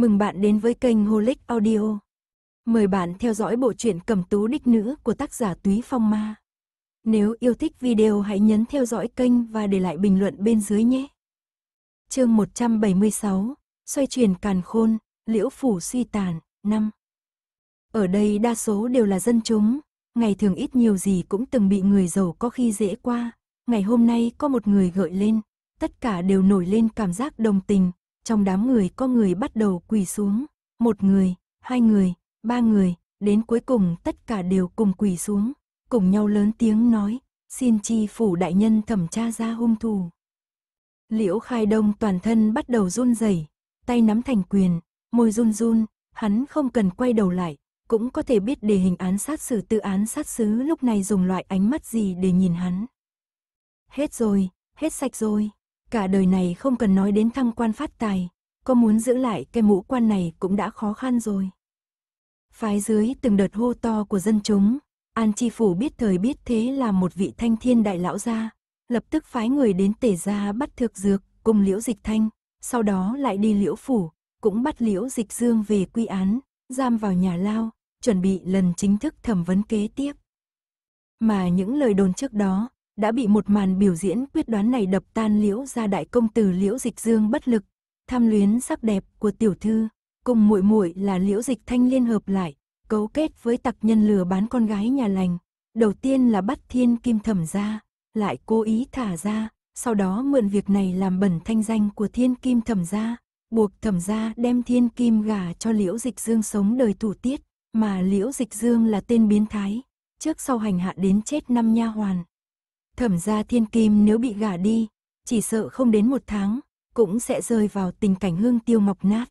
Mừng bạn đến với kênh Holic Audio. Mời bạn theo dõi bộ truyện Cẩm Tú Đích Nữ của tác giả Túy Phong Ma. Nếu yêu thích video hãy nhấn theo dõi kênh và để lại bình luận bên dưới nhé. Chương 176, xoay chuyển càn khôn, Liễu phủ suy tàn, năm. Ở đây đa số đều là dân chúng, ngày thường ít nhiều gì cũng từng bị người giàu có khi dễ qua, ngày hôm nay có một người gợi lên, tất cả đều nổi lên cảm giác đồng tình, trong đám người có người bắt đầu quỳ xuống, một người, hai người, ba người, đến cuối cùng tất cả đều cùng quỳ xuống, cùng nhau lớn tiếng nói, xin chi phủ đại nhân thẩm tra ra hung thủ. Liễu Khai Đông toàn thân bắt đầu run rẩy, tay nắm thành quyền, môi run run, hắn không cần quay đầu lại, cũng có thể biết đề hình án sát xử tự án sát xứ lúc này dùng loại ánh mắt gì để nhìn hắn. Hết rồi, hết sạch rồi. Cả đời này không cần nói đến thăng quan phát tài, có muốn giữ lại cái mũ quan này cũng đã khó khăn rồi. Phái dưới từng đợt hô to của dân chúng, An Chi Phủ biết thời biết thế là một vị thanh thiên đại lão gia, lập tức phái người đến tể gia bắt thược dược cùng liễu dịch thanh, sau đó lại đi liễu phủ, cũng bắt liễu dịch dương về quy án, giam vào nhà lao, chuẩn bị lần chính thức thẩm vấn kế tiếp. Mà những lời đồn trước đó, đã bị một màn biểu diễn quyết đoán này đập tan liễu ra đại công tử liễu dịch dương bất lực, tham luyến sắc đẹp của tiểu thư, cùng muội muội là liễu dịch thanh liên hợp lại, cấu kết với tặc nhân lừa bán con gái nhà lành. Đầu tiên là bắt thiên kim thẩm ra, lại cố ý thả ra, sau đó mượn việc này làm bẩn thanh danh của thiên kim thẩm ra, buộc thẩm ra đem thiên kim gà cho liễu dịch dương sống đời thủ tiết, mà liễu dịch dương là tên biến thái, trước sau hành hạ đến chết năm nha hoàn, Thẩm gia thiên kim nếu bị gả đi, chỉ sợ không đến một tháng, cũng sẽ rơi vào tình cảnh hương tiêu mọc nát.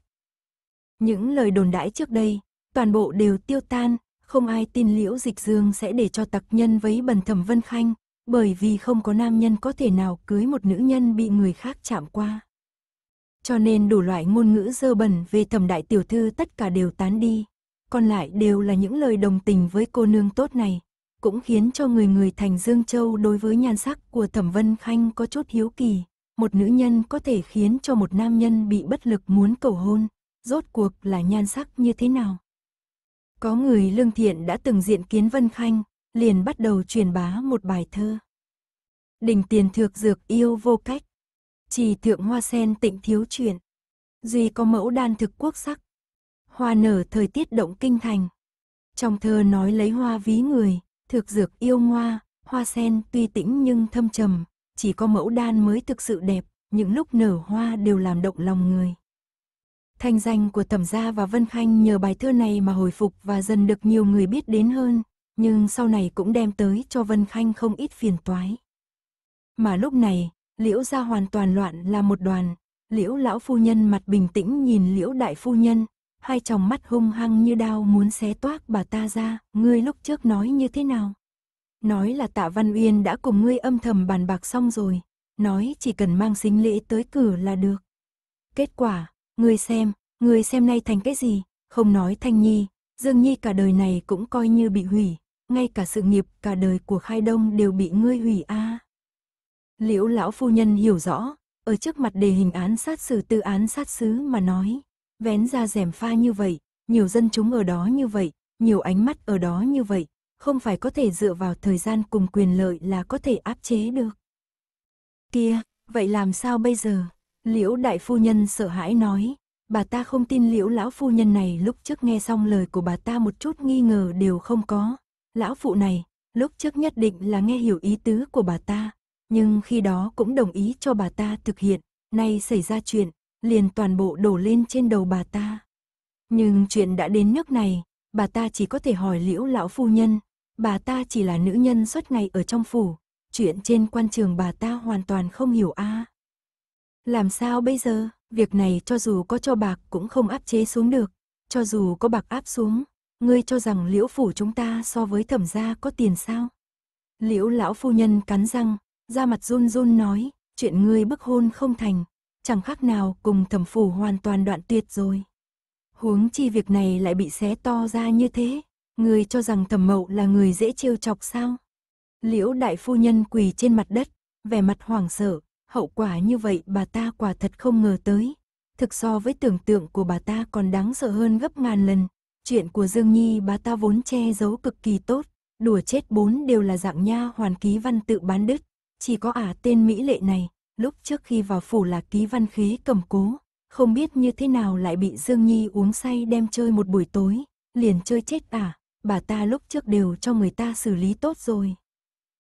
Những lời đồn đãi trước đây, toàn bộ đều tiêu tan, không ai tin liễu dịch dương sẽ để cho tặc nhân với bần thẩm vân khanh, bởi vì không có nam nhân có thể nào cưới một nữ nhân bị người khác chạm qua. Cho nên đủ loại ngôn ngữ dơ bẩn về thẩm đại tiểu thư tất cả đều tán đi, còn lại đều là những lời đồng tình với cô nương tốt này, cũng khiến cho người người thành Dương Châu đối với nhan sắc của Thẩm Vân Khanh có chút hiếu kỳ. Một nữ nhân có thể khiến cho một nam nhân bị bất lực muốn cầu hôn, rốt cuộc là nhan sắc như thế nào? Có người lương thiện đã từng diện kiến Vân Khanh, liền bắt đầu truyền bá một bài thơ. Đỉnh tiền thược dược yêu vô cách, trì thượng hoa sen tịnh thiếu chuyện, duy có mẫu đan thực quốc sắc, hoa nở thời tiết động kinh thành. Trong thơ nói lấy hoa ví người, Thực dược yêu ngoa, hoa sen tuy tĩnh nhưng thâm trầm, chỉ có mẫu đan mới thực sự đẹp, những lúc nở hoa đều làm động lòng người. Thanh danh của Thẩm Gia và Vân Khanh nhờ bài thơ này mà hồi phục và dần được nhiều người biết đến hơn, nhưng sau này cũng đem tới cho Vân Khanh không ít phiền toái. Mà lúc này, Liễu Gia hoàn toàn loạn là một đoàn, Liễu Lão Phu Nhân mặt bình tĩnh nhìn Liễu Đại Phu Nhân, hai tròng mắt hung hăng như đao muốn xé toác bà ta ra, ngươi lúc trước nói như thế nào? Nói là tạ Văn Uyên đã cùng ngươi âm thầm bàn bạc xong rồi, nói chỉ cần mang sinh lễ tới cửa là được. Kết quả, ngươi xem, ngươi xem nay thành cái gì, không nói Thanh Nhi, Dương Nhi cả đời này cũng coi như bị hủy, ngay cả sự nghiệp cả đời của Khai Đông đều bị ngươi hủy a. À. Liễu lão phu nhân hiểu rõ, ở trước mặt đề hình án sát xử tư án sát xứ mà nói, vén ra rèm pha như vậy, nhiều dân chúng ở đó như vậy, nhiều ánh mắt ở đó như vậy, không phải có thể dựa vào thời gian cùng quyền lợi là có thể áp chế được. Kia, vậy làm sao bây giờ? Liễu đại phu nhân sợ hãi nói, bà ta không tin liễu lão phu nhân này lúc trước nghe xong lời của bà ta một chút nghi ngờ đều không có. Lão phụ này, lúc trước nhất định là nghe hiểu ý tứ của bà ta, nhưng khi đó cũng đồng ý cho bà ta thực hiện, nay xảy ra chuyện, liền toàn bộ đổ lên trên đầu bà ta. Nhưng chuyện đã đến nước này, bà ta chỉ có thể hỏi liễu lão phu nhân, bà ta chỉ là nữ nhân suốt ngày ở trong phủ, chuyện trên quan trường bà ta hoàn toàn không hiểu a. Làm sao bây giờ, việc này cho dù có cho bạc cũng không áp chế xuống được, cho dù có bạc áp xuống, ngươi cho rằng liễu phủ chúng ta so với thẩm gia có tiền sao? Liễu lão phu nhân cắn răng, da mặt run run nói, chuyện ngươi bức hôn không thành, chẳng khác nào cùng thẩm phủ hoàn toàn đoạn tuyệt rồi. Huống chi việc này lại bị xé to ra như thế, người cho rằng thẩm mậu là người dễ trêu chọc sao? Liễu đại phu nhân quỳ trên mặt đất, vẻ mặt hoảng sợ, hậu quả như vậy bà ta quả thật không ngờ tới. Thực so với tưởng tượng của bà ta còn đáng sợ hơn gấp ngàn lần. Chuyện của Dương Nhi bà ta vốn che giấu cực kỳ tốt, đùa chết bốn đều là dạng nha hoàn ký văn tự bán đứt, chỉ có ả tên Mỹ Lệ này, lúc trước khi vào phủ là ký văn khí cầm cố, không biết như thế nào lại bị Dương Nhi uống say đem chơi một buổi tối, liền chơi chết à, bà ta lúc trước đều cho người ta xử lý tốt rồi.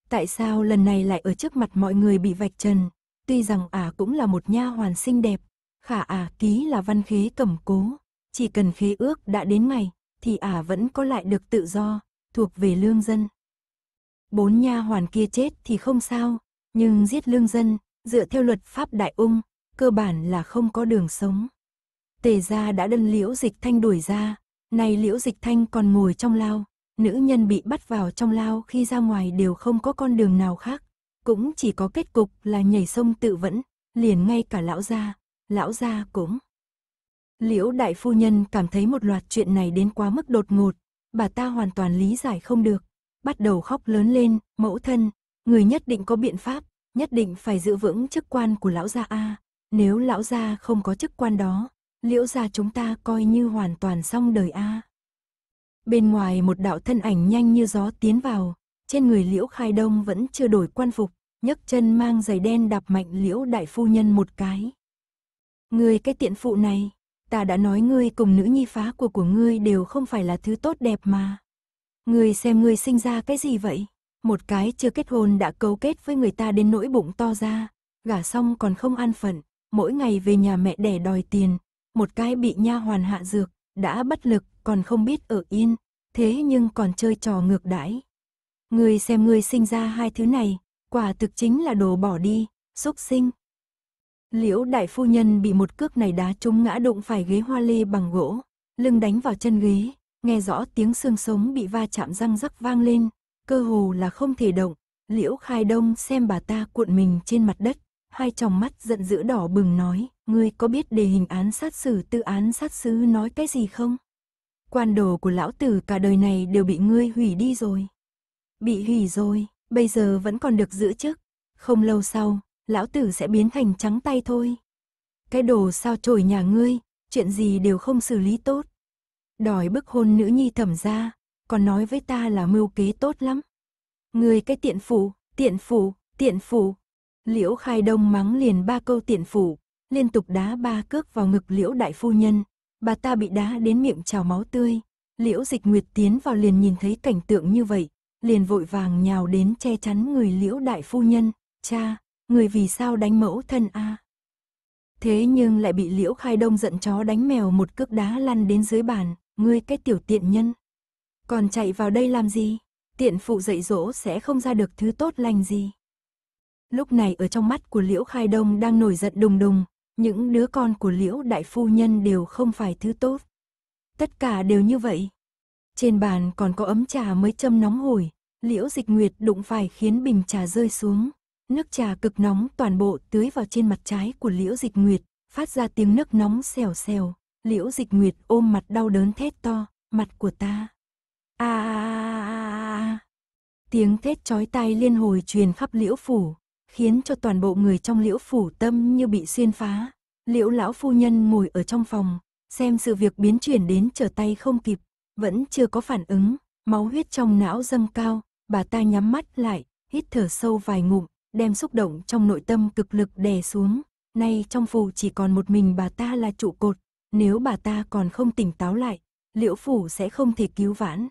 Tại sao lần này lại ở trước mặt mọi người bị vạch trần, tuy rằng ả à cũng là một nha hoàn xinh đẹp, khả ả à ký là văn khế cầm cố, chỉ cần khế ước đã đến ngày, thì ả à vẫn có lại được tự do, thuộc về lương dân. Bốn nha hoàn kia chết thì không sao, nhưng giết lương dân, dựa theo luật pháp đại ung, cơ bản là không có đường sống. Tề gia đã đơn liễu dịch thanh đuổi ra, nay liễu dịch thanh còn ngồi trong lao, nữ nhân bị bắt vào trong lao khi ra ngoài đều không có con đường nào khác, cũng chỉ có kết cục là nhảy sông tự vẫn, liền ngay cả lão gia, lão gia cũng. Liễu đại phu nhân cảm thấy một loạt chuyện này đến quá mức đột ngột, bà ta hoàn toàn lý giải không được, bắt đầu khóc lớn lên, mẫu thân, người nhất định có biện pháp, nhất định phải giữ vững chức quan của lão gia A, nếu lão gia không có chức quan đó, liễu gia chúng ta coi như hoàn toàn xong đời A. Bên ngoài một đạo thân ảnh nhanh như gió tiến vào, trên người liễu khai đông vẫn chưa đổi quan phục, nhấc chân mang giày đen đạp mạnh liễu đại phu nhân một cái. người cái tiện phụ này, ta đã nói ngươi cùng nữ nhi phá của của ngươi đều không phải là thứ tốt đẹp mà. Ngươi xem ngươi sinh ra cái gì vậy? Một cái chưa kết hôn đã cấu kết với người ta đến nỗi bụng to ra, gả xong còn không an phận, mỗi ngày về nhà mẹ đẻ đòi tiền, một cái bị nha hoàn hạ dược, đã bất lực còn không biết ở yên, thế nhưng còn chơi trò ngược đãi. người xem người sinh ra hai thứ này, quả thực chính là đồ bỏ đi, xúc sinh. Liễu đại phu nhân bị một cước này đá trúng ngã đụng phải ghế hoa lê bằng gỗ, lưng đánh vào chân ghế, nghe rõ tiếng xương sống bị va chạm răng rắc vang lên, cơ hồ là không thể động. Liễu Khai Đông xem bà ta cuộn mình trên mặt đất, hai tròng mắt giận dữ đỏ bừng nói, ngươi có biết đề hình án sát xử tư án sát sứ nói cái gì không? Quan đồ của lão tử cả đời này đều bị ngươi hủy đi rồi. Bị hủy rồi, bây giờ vẫn còn được giữ chức. Không lâu sau, lão tử sẽ biến thành trắng tay thôi. Cái đồ sao trổi nhà ngươi, chuyện gì đều không xử lý tốt. Đòi bức hôn nữ nhi thẩm ra, còn nói với ta là mưu kế tốt lắm. Người cái tiện phủ, tiện phủ, tiện phủ. Liễu khai đông mắng liền ba câu tiện phủ, liên tục đá ba cước vào ngực liễu đại phu nhân. Bà ta bị đá đến miệng trào máu tươi. Liễu dịch nguyệt tiến vào liền nhìn thấy cảnh tượng như vậy, liền vội vàng nhào đến che chắn người liễu đại phu nhân. Cha, người vì sao đánh mẫu thân a Thế nhưng lại bị liễu khai đông giận chó đánh mèo một cước đá lăn đến dưới bàn, ngươi cái tiểu tiện nhân. Còn chạy vào đây làm gì? Tiện phụ dạy dỗ sẽ không ra được thứ tốt lành gì. Lúc này ở trong mắt của Liễu Khai Đông đang nổi giận đùng đùng, những đứa con của Liễu Đại Phu Nhân đều không phải thứ tốt. Tất cả đều như vậy. Trên bàn còn có ấm trà mới châm nóng hổi, Liễu Dịch Nguyệt đụng phải khiến bình trà rơi xuống. Nước trà cực nóng toàn bộ tưới vào trên mặt trái của Liễu Dịch Nguyệt, phát ra tiếng nước nóng xèo xèo. Liễu Dịch Nguyệt ôm mặt đau đớn thét to, mặt của ta a Tiếng thét chói tai liên hồi truyền khắp liễu phủ, khiến cho toàn bộ người trong liễu phủ tâm như bị xuyên phá. Liễu lão phu nhân ngồi ở trong phòng, xem sự việc biến chuyển đến trở tay không kịp, vẫn chưa có phản ứng, máu huyết trong não dâng cao, bà ta nhắm mắt lại, hít thở sâu vài ngụm, đem xúc động trong nội tâm cực lực đè xuống. Nay trong phủ chỉ còn một mình bà ta là trụ cột, nếu bà ta còn không tỉnh táo lại, liễu phủ sẽ không thể cứu vãn.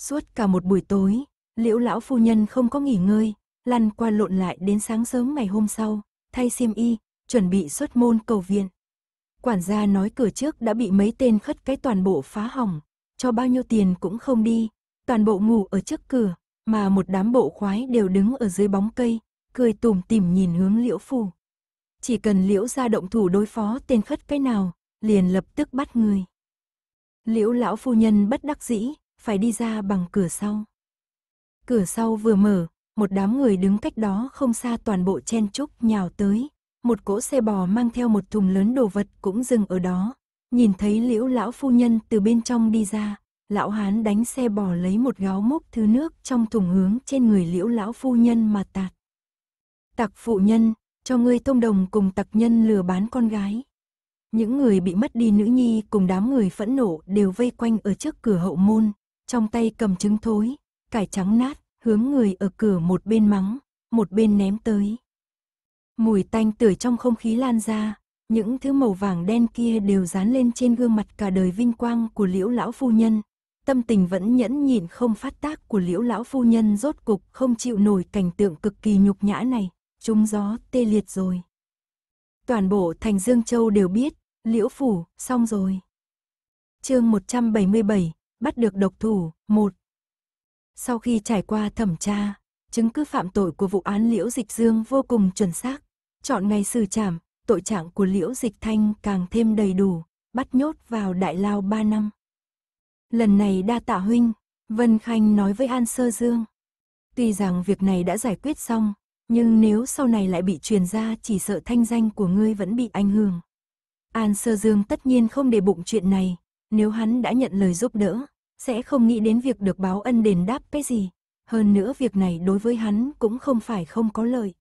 Suốt cả một buổi tối, liễu lão phu nhân không có nghỉ ngơi, lăn qua lộn lại đến sáng sớm ngày hôm sau, thay xiêm y, chuẩn bị xuất môn cầu viện. Quản gia nói cửa trước đã bị mấy tên khất cái toàn bộ phá hỏng, cho bao nhiêu tiền cũng không đi, toàn bộ ngủ ở trước cửa, mà một đám bộ khoái đều đứng ở dưới bóng cây, cười tùm tỉm nhìn hướng liễu phủ. Chỉ cần liễu ra động thủ đối phó tên khất cái nào, liền lập tức bắt người. Liễu lão phu nhân bất đắc dĩ, phải đi ra bằng cửa sau. Cửa sau vừa mở, một đám người đứng cách đó không xa toàn bộ chen chúc nhào tới. Một cỗ xe bò mang theo một thùng lớn đồ vật cũng dừng ở đó. Nhìn thấy liễu lão phu nhân từ bên trong đi ra, lão hán đánh xe bò lấy một gáo mốc thứ nước trong thùng hướng trên người liễu lão phu nhân mà tạt. Tặc phụ nhân, cho ngươi thông đồng cùng tặc nhân lừa bán con gái. Những người bị mất đi nữ nhi cùng đám người phẫn nộ đều vây quanh ở trước cửa hậu môn, trong tay cầm trứng thối, cải trắng nát, hướng người ở cửa một bên mắng, một bên ném tới. Mùi tanh tưởi trong không khí lan ra, những thứ màu vàng đen kia đều dán lên trên gương mặt cả đời vinh quang của liễu lão phu nhân. Tâm tình vẫn nhẫn nhịn không phát tác của liễu lão phu nhân rốt cục không chịu nổi cảnh tượng cực kỳ nhục nhã này, trúng gió tê liệt rồi. Toàn bộ thành Dương Châu đều biết, liễu phủ, xong rồi. chương 177, bắt được độc thủ, một. Sau khi trải qua thẩm tra, chứng cứ phạm tội của vụ án Liễu Dịch Dương vô cùng chuẩn xác, chọn ngày xử trảm, tội trạng của Liễu Dịch Thanh càng thêm đầy đủ, bắt nhốt vào đại lao 3 năm. Lần này đa tạ huynh, Vân Khanh nói với An Sơ Dương. Tuy rằng việc này đã giải quyết xong, nhưng nếu sau này lại bị truyền ra chỉ sợ thanh danh của ngươi vẫn bị ảnh hưởng. An Sơ Dương tất nhiên không để bụng chuyện này, nếu hắn đã nhận lời giúp đỡ, sẽ không nghĩ đến việc được báo ân đền đáp cái gì. Hơn nữa việc này đối với hắn cũng không phải không có lợi.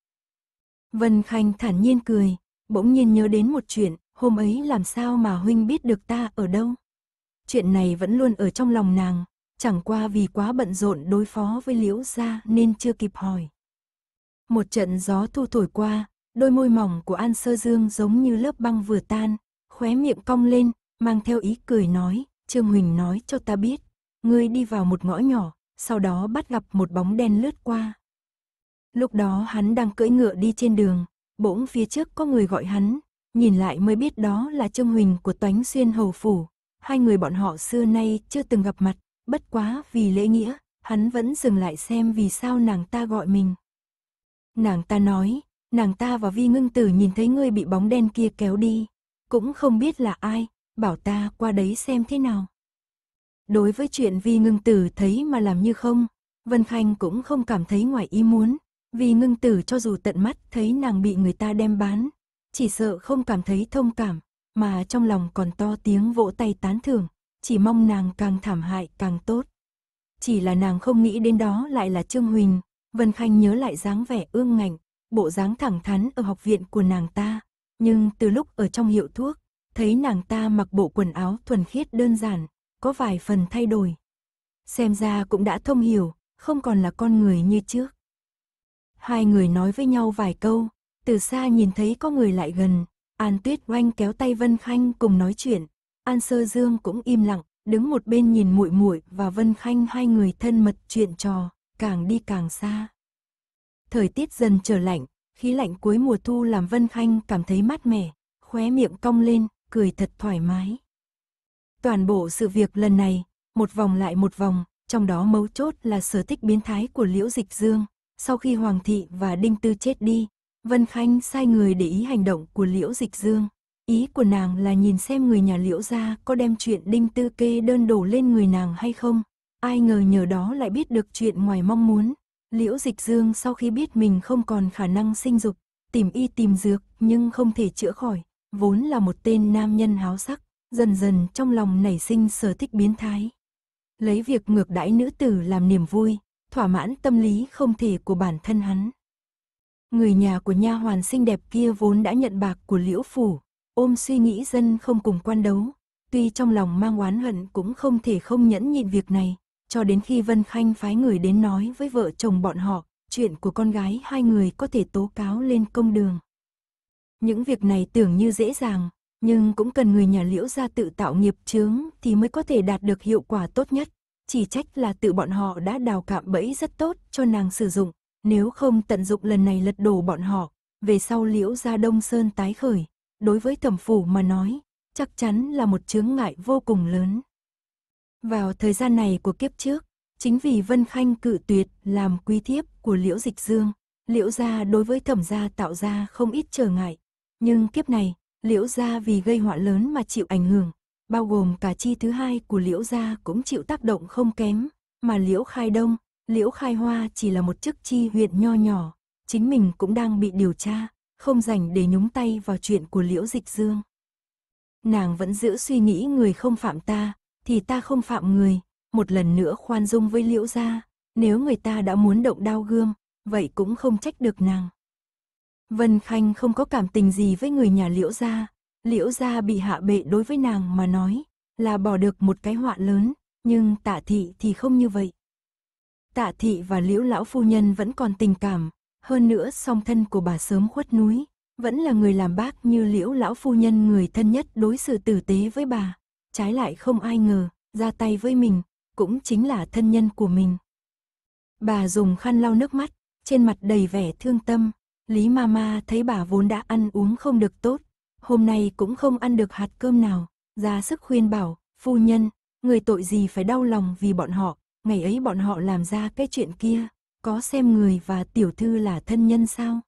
Vân Khanh thản nhiên cười, bỗng nhiên nhớ đến một chuyện, hôm ấy làm sao mà huynh biết được ta ở đâu. Chuyện này vẫn luôn ở trong lòng nàng, chẳng qua vì quá bận rộn đối phó với liễu gia nên chưa kịp hỏi. Một trận gió thu thổi qua, đôi môi mỏng của An Sơ Dương giống như lớp băng vừa tan, khóe miệng cong lên, mang theo ý cười nói, Trương Huỳnh nói cho ta biết, ngươi đi vào một ngõ nhỏ, sau đó bắt gặp một bóng đen lướt qua. Lúc đó hắn đang cưỡi ngựa đi trên đường, bỗng phía trước có người gọi hắn, nhìn lại mới biết đó là Trương Huỳnh của Toánh Xuyên Hầu Phủ, hai người bọn họ xưa nay chưa từng gặp mặt, bất quá vì lễ nghĩa, hắn vẫn dừng lại xem vì sao nàng ta gọi mình. Nàng ta nói, nàng ta và Vi Ngưng Tử nhìn thấy ngươi bị bóng đen kia kéo đi, cũng không biết là ai, bảo ta qua đấy xem thế nào. Đối với chuyện Vi Ngưng Tử thấy mà làm như không, Vân Khanh cũng không cảm thấy ngoài ý muốn, vì Ngưng Tử cho dù tận mắt thấy nàng bị người ta đem bán, chỉ sợ không cảm thấy thông cảm, mà trong lòng còn to tiếng vỗ tay tán thưởng, chỉ mong nàng càng thảm hại càng tốt. Chỉ là nàng không nghĩ đến đó lại là Trương Huỳnh, Vân Khanh nhớ lại dáng vẻ ương ngạnh, bộ dáng thẳng thắn ở học viện của nàng ta, nhưng từ lúc ở trong hiệu thuốc, thấy nàng ta mặc bộ quần áo thuần khiết đơn giản, có vài phần thay đổi. Xem ra cũng đã thông hiểu, không còn là con người như trước. Hai người nói với nhau vài câu, từ xa nhìn thấy có người lại gần, An Tuyết Oanh kéo tay Vân Khanh cùng nói chuyện, An Sơ Dương cũng im lặng, đứng một bên nhìn muội muội và Vân Khanh hai người thân mật chuyện trò, càng đi càng xa. Thời tiết dần trở lạnh, khí lạnh cuối mùa thu làm Vân Khanh cảm thấy mát mẻ, khóe miệng cong lên, cười thật thoải mái. Toàn bộ sự việc lần này, một vòng lại một vòng, trong đó mấu chốt là sở thích biến thái của Liễu Dịch Dương. Sau khi Hoàng thị và Đinh Tư chết đi, Vân Khanh sai người để ý hành động của Liễu Dịch Dương. Ý của nàng là nhìn xem người nhà Liễu gia có đem chuyện Đinh Tư kê đơn đổ lên người nàng hay không. Ai ngờ nhờ đó lại biết được chuyện ngoài mong muốn. Liễu Dịch Dương sau khi biết mình không còn khả năng sinh dục, tìm y tìm dược nhưng không thể chữa khỏi, vốn là một tên nam nhân háo sắc, dần dần trong lòng nảy sinh sở thích biến thái. Lấy việc ngược đãi nữ tử làm niềm vui, thỏa mãn tâm lý không thể của bản thân hắn. Người nhà của nha hoàn xinh đẹp kia vốn đã nhận bạc của Liễu phủ, ôm suy nghĩ dân không cùng quan đấu, tuy trong lòng mang oán hận cũng không thể không nhẫn nhịn việc này, cho đến khi Vân Khanh phái người đến nói với vợ chồng bọn họ, chuyện của con gái hai người có thể tố cáo lên công đường. Những việc này tưởng như dễ dàng, nhưng cũng cần người nhà liễu gia tự tạo nghiệp chướng thì mới có thể đạt được hiệu quả tốt nhất. Chỉ trách là tự bọn họ đã đào cạm bẫy rất tốt cho nàng sử dụng, nếu không tận dụng lần này lật đổ bọn họ, về sau liễu gia đông sơn tái khởi, đối với thẩm phủ mà nói, chắc chắn là một chướng ngại vô cùng lớn. Vào thời gian này của kiếp trước, chính vì Vân Khanh cự tuyệt làm quy thiếp của Liễu Dịch Dương, Liễu gia đối với thẩm gia tạo ra không ít trở ngại, nhưng kiếp này, liễu gia vì gây họa lớn mà chịu ảnh hưởng, bao gồm cả chi thứ hai của liễu gia cũng chịu tác động không kém, mà liễu khai đông, liễu khai hoa chỉ là một chức chi huyện nho nhỏ, chính mình cũng đang bị điều tra, không dành để nhúng tay vào chuyện của liễu dịch dương. Nàng vẫn giữ suy nghĩ người không phạm ta, thì ta không phạm người, một lần nữa khoan dung với liễu gia, nếu người ta đã muốn động đau gươm, vậy cũng không trách được nàng. Vân Khanh không có cảm tình gì với người nhà Liễu Gia. Liễu Gia bị hạ bệ đối với nàng mà nói, là bỏ được một cái họa lớn, nhưng tạ thị thì không như vậy. Tạ thị và Liễu Lão Phu Nhân vẫn còn tình cảm, hơn nữa song thân của bà sớm khuất núi, vẫn là người làm bác như Liễu Lão Phu Nhân người thân nhất đối xử tử tế với bà. Trái lại không ai ngờ, ra tay với mình, cũng chính là thân nhân của mình. Bà dùng khăn lau nước mắt, trên mặt đầy vẻ thương tâm, Lý Mama thấy bà vốn đã ăn uống không được tốt, hôm nay cũng không ăn được hạt cơm nào, ra sức khuyên bảo, phu nhân, người tội gì phải đau lòng vì bọn họ, ngày ấy bọn họ làm ra cái chuyện kia, có xem người và tiểu thư là thân nhân sao?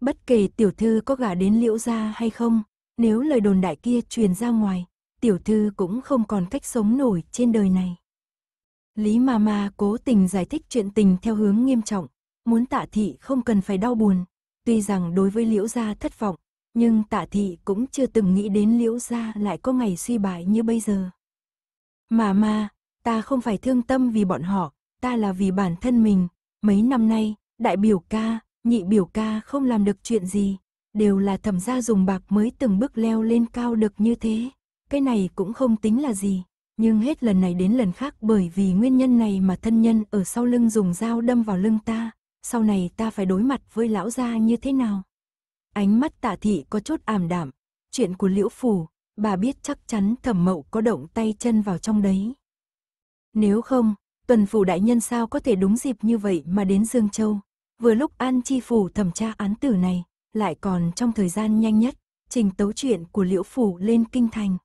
Bất kể tiểu thư có gả đến liễu gia hay không, nếu lời đồn đại kia truyền ra ngoài, tiểu thư cũng không còn cách sống nổi trên đời này. Lý Mama cố tình giải thích chuyện tình theo hướng nghiêm trọng, muốn tạ thị không cần phải đau buồn, Tuy rằng đối với Liễu Gia thất vọng, nhưng tạ thị cũng chưa từng nghĩ đến Liễu Gia lại có ngày suy bại như bây giờ. Mà mà, ta không phải thương tâm vì bọn họ, ta là vì bản thân mình. Mấy năm nay, đại biểu ca, nhị biểu ca không làm được chuyện gì, đều là thẩm gia dùng bạc mới từng bước leo lên cao được như thế. Cái này cũng không tính là gì, nhưng hết lần này đến lần khác bởi vì nguyên nhân này mà thân nhân ở sau lưng dùng dao đâm vào lưng ta, sau này ta phải đối mặt với lão gia như thế nào? Ánh mắt tạ thị có chút ảm đạm, chuyện của liễu phủ, bà biết chắc chắn thẩm mậu có động tay chân vào trong đấy. Nếu không, tuần phủ đại nhân sao có thể đúng dịp như vậy mà đến Dương Châu, vừa lúc an chi phủ thẩm tra án tử này, lại còn trong thời gian nhanh nhất, trình tấu chuyện của liễu phủ lên kinh thành.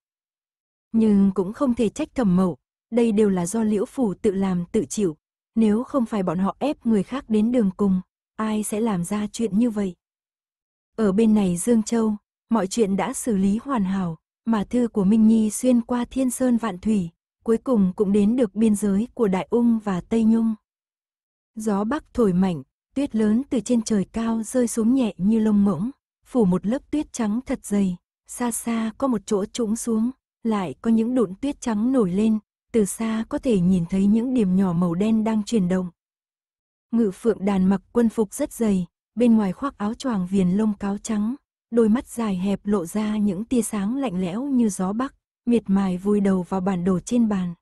Nhưng cũng không thể trách thẩm mậu, đây đều là do liễu phủ tự làm tự chịu, nếu không phải bọn họ ép người khác đến đường cùng, ai sẽ làm ra chuyện như vậy? Ở bên này Dương Châu, mọi chuyện đã xử lý hoàn hảo, mà thư của Minh Nhi xuyên qua thiên sơn vạn thủy, cuối cùng cũng đến được biên giới của Đại Ung và Tây Nhung. Gió bắc thổi mạnh, tuyết lớn từ trên trời cao rơi xuống nhẹ như lông ngỗng, phủ một lớp tuyết trắng thật dày, xa xa có một chỗ trũng xuống, lại có những đụn tuyết trắng nổi lên, từ xa có thể nhìn thấy những điểm nhỏ màu đen đang chuyển động. Ngự phượng đàn mặc quân phục rất dày, bên ngoài khoác áo choàng viền lông cáo trắng, đôi mắt dài hẹp lộ ra những tia sáng lạnh lẽo như gió bắc, miệt mài vùi đầu vào bản đồ trên bàn.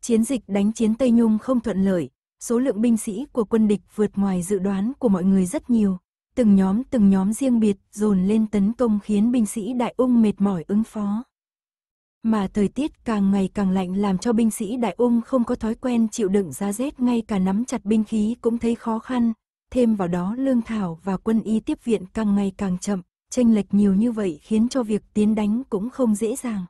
Chiến dịch đánh chiến Tây Nhung không thuận lợi, số lượng binh sĩ của quân địch vượt ngoài dự đoán của mọi người rất nhiều, từng nhóm từng nhóm riêng biệt dồn lên tấn công khiến binh sĩ đại ung mệt mỏi ứng phó mà thời tiết càng ngày càng lạnh làm cho binh sĩ Đại Ung không có thói quen chịu đựng giá rét ngay cả nắm chặt binh khí cũng thấy khó khăn, thêm vào đó lương thảo và quân y tiếp viện càng ngày càng chậm, tranh lệch nhiều như vậy khiến cho việc tiến đánh cũng không dễ dàng.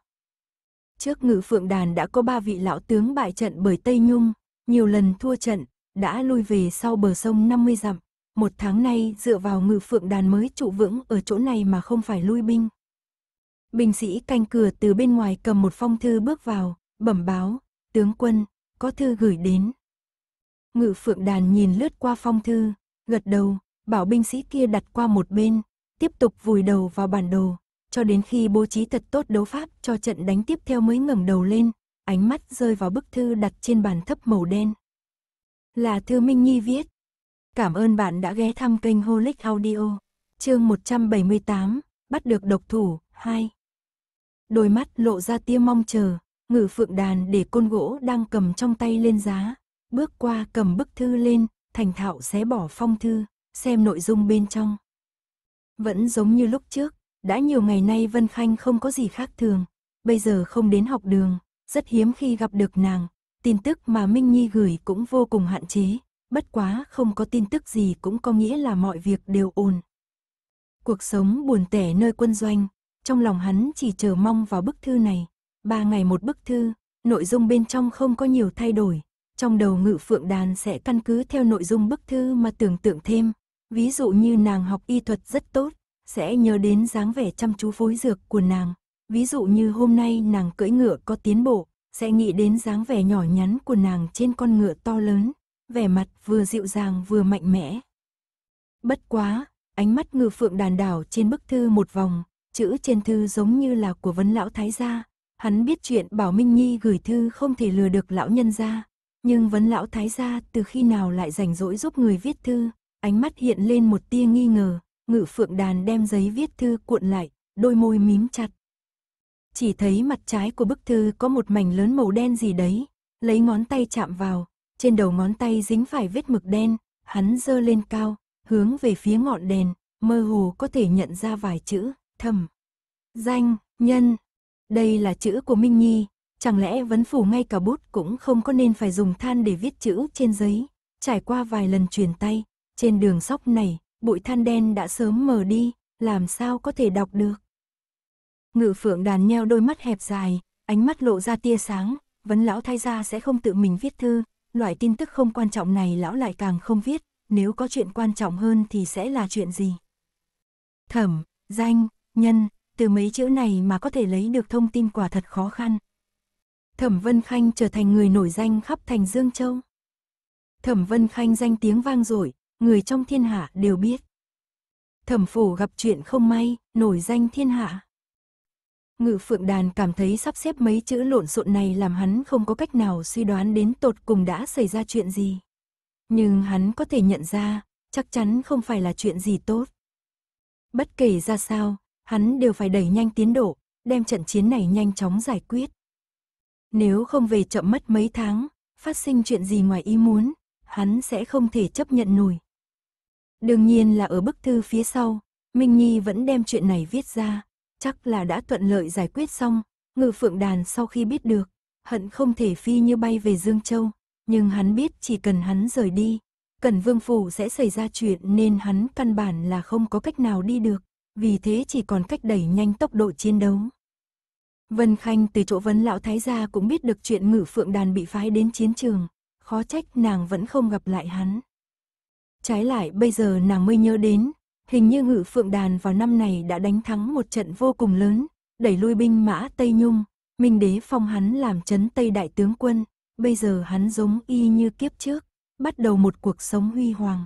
Trước ngự phượng đàn đã có ba vị lão tướng bại trận bởi Tây Nhung, nhiều lần thua trận, đã lui về sau bờ sông 50 dặm. Một tháng nay dựa vào ngự phượng đàn mới trụ vững ở chỗ này mà không phải lui binh. Binh sĩ canh cửa từ bên ngoài cầm một phong thư bước vào, bẩm báo, tướng quân, có thư gửi đến. Ngự phượng đàn nhìn lướt qua phong thư, gật đầu, bảo binh sĩ kia đặt qua một bên, tiếp tục vùi đầu vào bản đồ, cho đến khi bố trí thật tốt đấu pháp cho trận đánh tiếp theo mới ngẩng đầu lên, ánh mắt rơi vào bức thư đặt trên bàn thấp màu đen. Là thư Minh Nhi viết. Cảm ơn bạn đã ghé thăm kênh Holic Audio. Chương 178, bắt được độc thủ 2 đôi mắt lộ ra tia mong chờ, ngử phượng đàn để côn gỗ đang cầm trong tay lên giá, bước qua cầm bức thư lên, thành thạo xé bỏ phong thư, xem nội dung bên trong. Vẫn giống như lúc trước, đã nhiều ngày nay Vân Khanh không có gì khác thường, bây giờ không đến học đường, rất hiếm khi gặp được nàng, tin tức mà Minh Nhi gửi cũng vô cùng hạn chế, bất quá không có tin tức gì cũng có nghĩa là mọi việc đều ổn. Cuộc sống buồn tẻ nơi quân doanh, trong lòng hắn chỉ chờ mong vào bức thư này. Ba ngày một bức thư, nội dung bên trong không có nhiều thay đổi. Trong đầu ngự phượng đàn sẽ căn cứ theo nội dung bức thư mà tưởng tượng thêm. Ví dụ như nàng học y thuật rất tốt, sẽ nhớ đến dáng vẻ chăm chú phối dược của nàng. Ví dụ như hôm nay nàng cưỡi ngựa có tiến bộ, sẽ nghĩ đến dáng vẻ nhỏ nhắn của nàng trên con ngựa to lớn, vẻ mặt vừa dịu dàng vừa mạnh mẽ. Bất quá, ánh mắt ngự phượng đàn đảo trên bức thư một vòng, chữ trên thư giống như là của vấn lão thái gia. Hắn biết chuyện bảo Minh Nhi gửi thư không thể lừa được lão nhân gia, nhưng vấn lão thái gia từ khi nào lại rảnh rỗi giúp người viết thư, ánh mắt hiện lên một tia nghi ngờ, ngự phượng đàn đem giấy viết thư cuộn lại, đôi môi mím chặt. Chỉ thấy mặt trái của bức thư có một mảnh lớn màu đen gì đấy, lấy ngón tay chạm vào, trên đầu ngón tay dính phải vết mực đen, hắn dơ lên cao, hướng về phía ngọn đèn, mơ hồ có thể nhận ra vài chữ. Thẩm, danh, nhân, đây là chữ của Minh Nhi, chẳng lẽ vấn phủ ngay cả bút cũng không có nên phải dùng than để viết chữ trên giấy. Trải qua vài lần truyền tay, trên đường sóc này, bụi than đen đã sớm mờ đi, làm sao có thể đọc được. Ngự phượng đàn nheo đôi mắt hẹp dài, ánh mắt lộ ra tia sáng, vấn lão thay ra sẽ không tự mình viết thư, loại tin tức không quan trọng này lão lại càng không viết, nếu có chuyện quan trọng hơn thì sẽ là chuyện gì. Thẩm, danh, nhân, từ mấy chữ này mà có thể lấy được thông tin quả thật khó khăn. Thẩm Vân Khanh trở thành người nổi danh khắp thành Dương Châu. Thẩm Vân Khanh danh tiếng vang dội, người trong thiên hạ đều biết. Thẩm phủ gặp chuyện không may, nổi danh thiên hạ. Ngự Phượng Đàn cảm thấy sắp xếp mấy chữ lộn xộn này làm hắn không có cách nào suy đoán đến tột cùng đã xảy ra chuyện gì. Nhưng hắn có thể nhận ra, chắc chắn không phải là chuyện gì tốt. Bất kể ra sao, hắn đều phải đẩy nhanh tiến độ, đem trận chiến này nhanh chóng giải quyết. Nếu không về chậm mất mấy tháng, phát sinh chuyện gì ngoài ý muốn, hắn sẽ không thể chấp nhận nổi. Đương nhiên là ở bức thư phía sau, Minh Nhi vẫn đem chuyện này viết ra, chắc là đã thuận lợi giải quyết xong, ngự phượng đàn sau khi biết được, hận không thể phi như bay về Dương Châu, nhưng hắn biết chỉ cần hắn rời đi, Cần Vương Phủ sẽ xảy ra chuyện nên hắn căn bản là không có cách nào đi được vì thế chỉ còn cách đẩy nhanh tốc độ chiến đấu. Vân Khanh từ chỗ vấn lão thái gia cũng biết được chuyện ngự phượng đàn bị phái đến chiến trường, khó trách nàng vẫn không gặp lại hắn. Trái lại bây giờ nàng mới nhớ đến, hình như ngự phượng đàn vào năm này đã đánh thắng một trận vô cùng lớn, đẩy lui binh mã Tây Nhung, Minh đế phong hắn làm chấn Tây đại tướng quân, bây giờ hắn giống y như kiếp trước, bắt đầu một cuộc sống huy hoàng.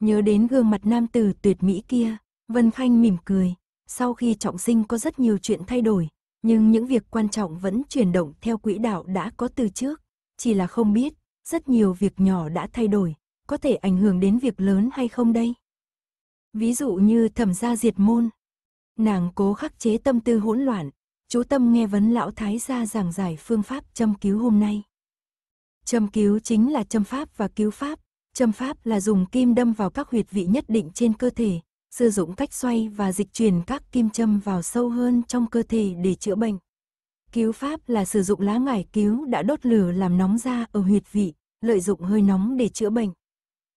Nhớ đến gương mặt nam tử tuyệt mỹ kia, Vân Khanh mỉm cười, sau khi trọng sinh có rất nhiều chuyện thay đổi, nhưng những việc quan trọng vẫn chuyển động theo quỹ đạo đã có từ trước, chỉ là không biết, rất nhiều việc nhỏ đã thay đổi, có thể ảnh hưởng đến việc lớn hay không đây? Ví dụ như thẩm gia diệt môn. Nàng cố khắc chế tâm tư hỗn loạn, chú tâm nghe vấn lão thái gia giảng giải phương pháp châm cứu hôm nay. Châm cứu chính là châm pháp và cứu pháp, châm pháp là dùng kim đâm vào các huyệt vị nhất định trên cơ thể, sử dụng cách xoay và dịch chuyển các kim châm vào sâu hơn trong cơ thể để chữa bệnh. Cứu pháp là sử dụng lá ngải cứu đã đốt lửa làm nóng da ở huyệt vị, lợi dụng hơi nóng để chữa bệnh.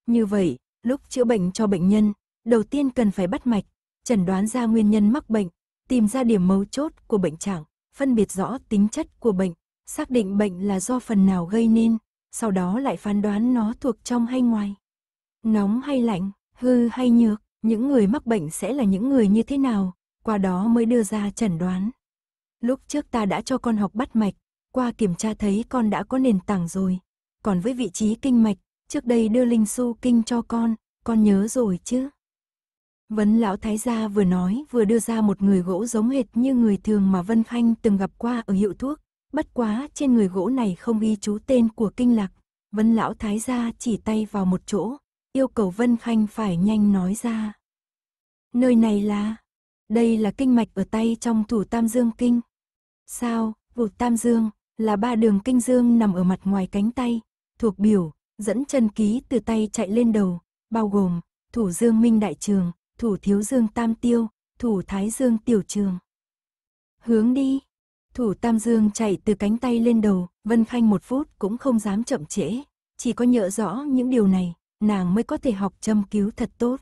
Như vậy, lúc chữa bệnh cho bệnh nhân, đầu tiên cần phải bắt mạch, chẩn đoán ra nguyên nhân mắc bệnh, tìm ra điểm mấu chốt của bệnh trạng, phân biệt rõ tính chất của bệnh, xác định bệnh là do phần nào gây nên, sau đó lại phán đoán nó thuộc trong hay ngoài. Nóng hay lạnh, hư hay nhược, những người mắc bệnh sẽ là những người như thế nào, qua đó mới đưa ra chẩn đoán. Lúc trước ta đã cho con học bắt mạch, qua kiểm tra thấy con đã có nền tảng rồi. Còn với vị trí kinh mạch, trước đây đưa linh su kinh cho con, con nhớ rồi chứ? Vấn lão thái gia vừa nói vừa đưa ra một người gỗ giống hệt như người thường mà Vân Khanh từng gặp qua ở hiệu thuốc. Bất quá trên người gỗ này không ghi chú tên của kinh lạc. Vấn lão thái gia chỉ tay vào một chỗ, yêu cầu Vân Khanh phải nhanh nói ra. Nơi này là, đây là kinh mạch ở tay trong thủ Tam Dương Kinh. Sao, vụ Tam Dương, là ba đường kinh dương nằm ở mặt ngoài cánh tay, thuộc biểu, dẫn chân ký từ tay chạy lên đầu, bao gồm, thủ dương minh đại trường, thủ thiếu dương tam tiêu, thủ thái dương tiểu trường. Hướng đi, thủ tam dương chạy từ cánh tay lên đầu, Vân Khanh một phút cũng không dám chậm trễ, chỉ có nhớ rõ những điều này, nàng mới có thể học châm cứu thật tốt.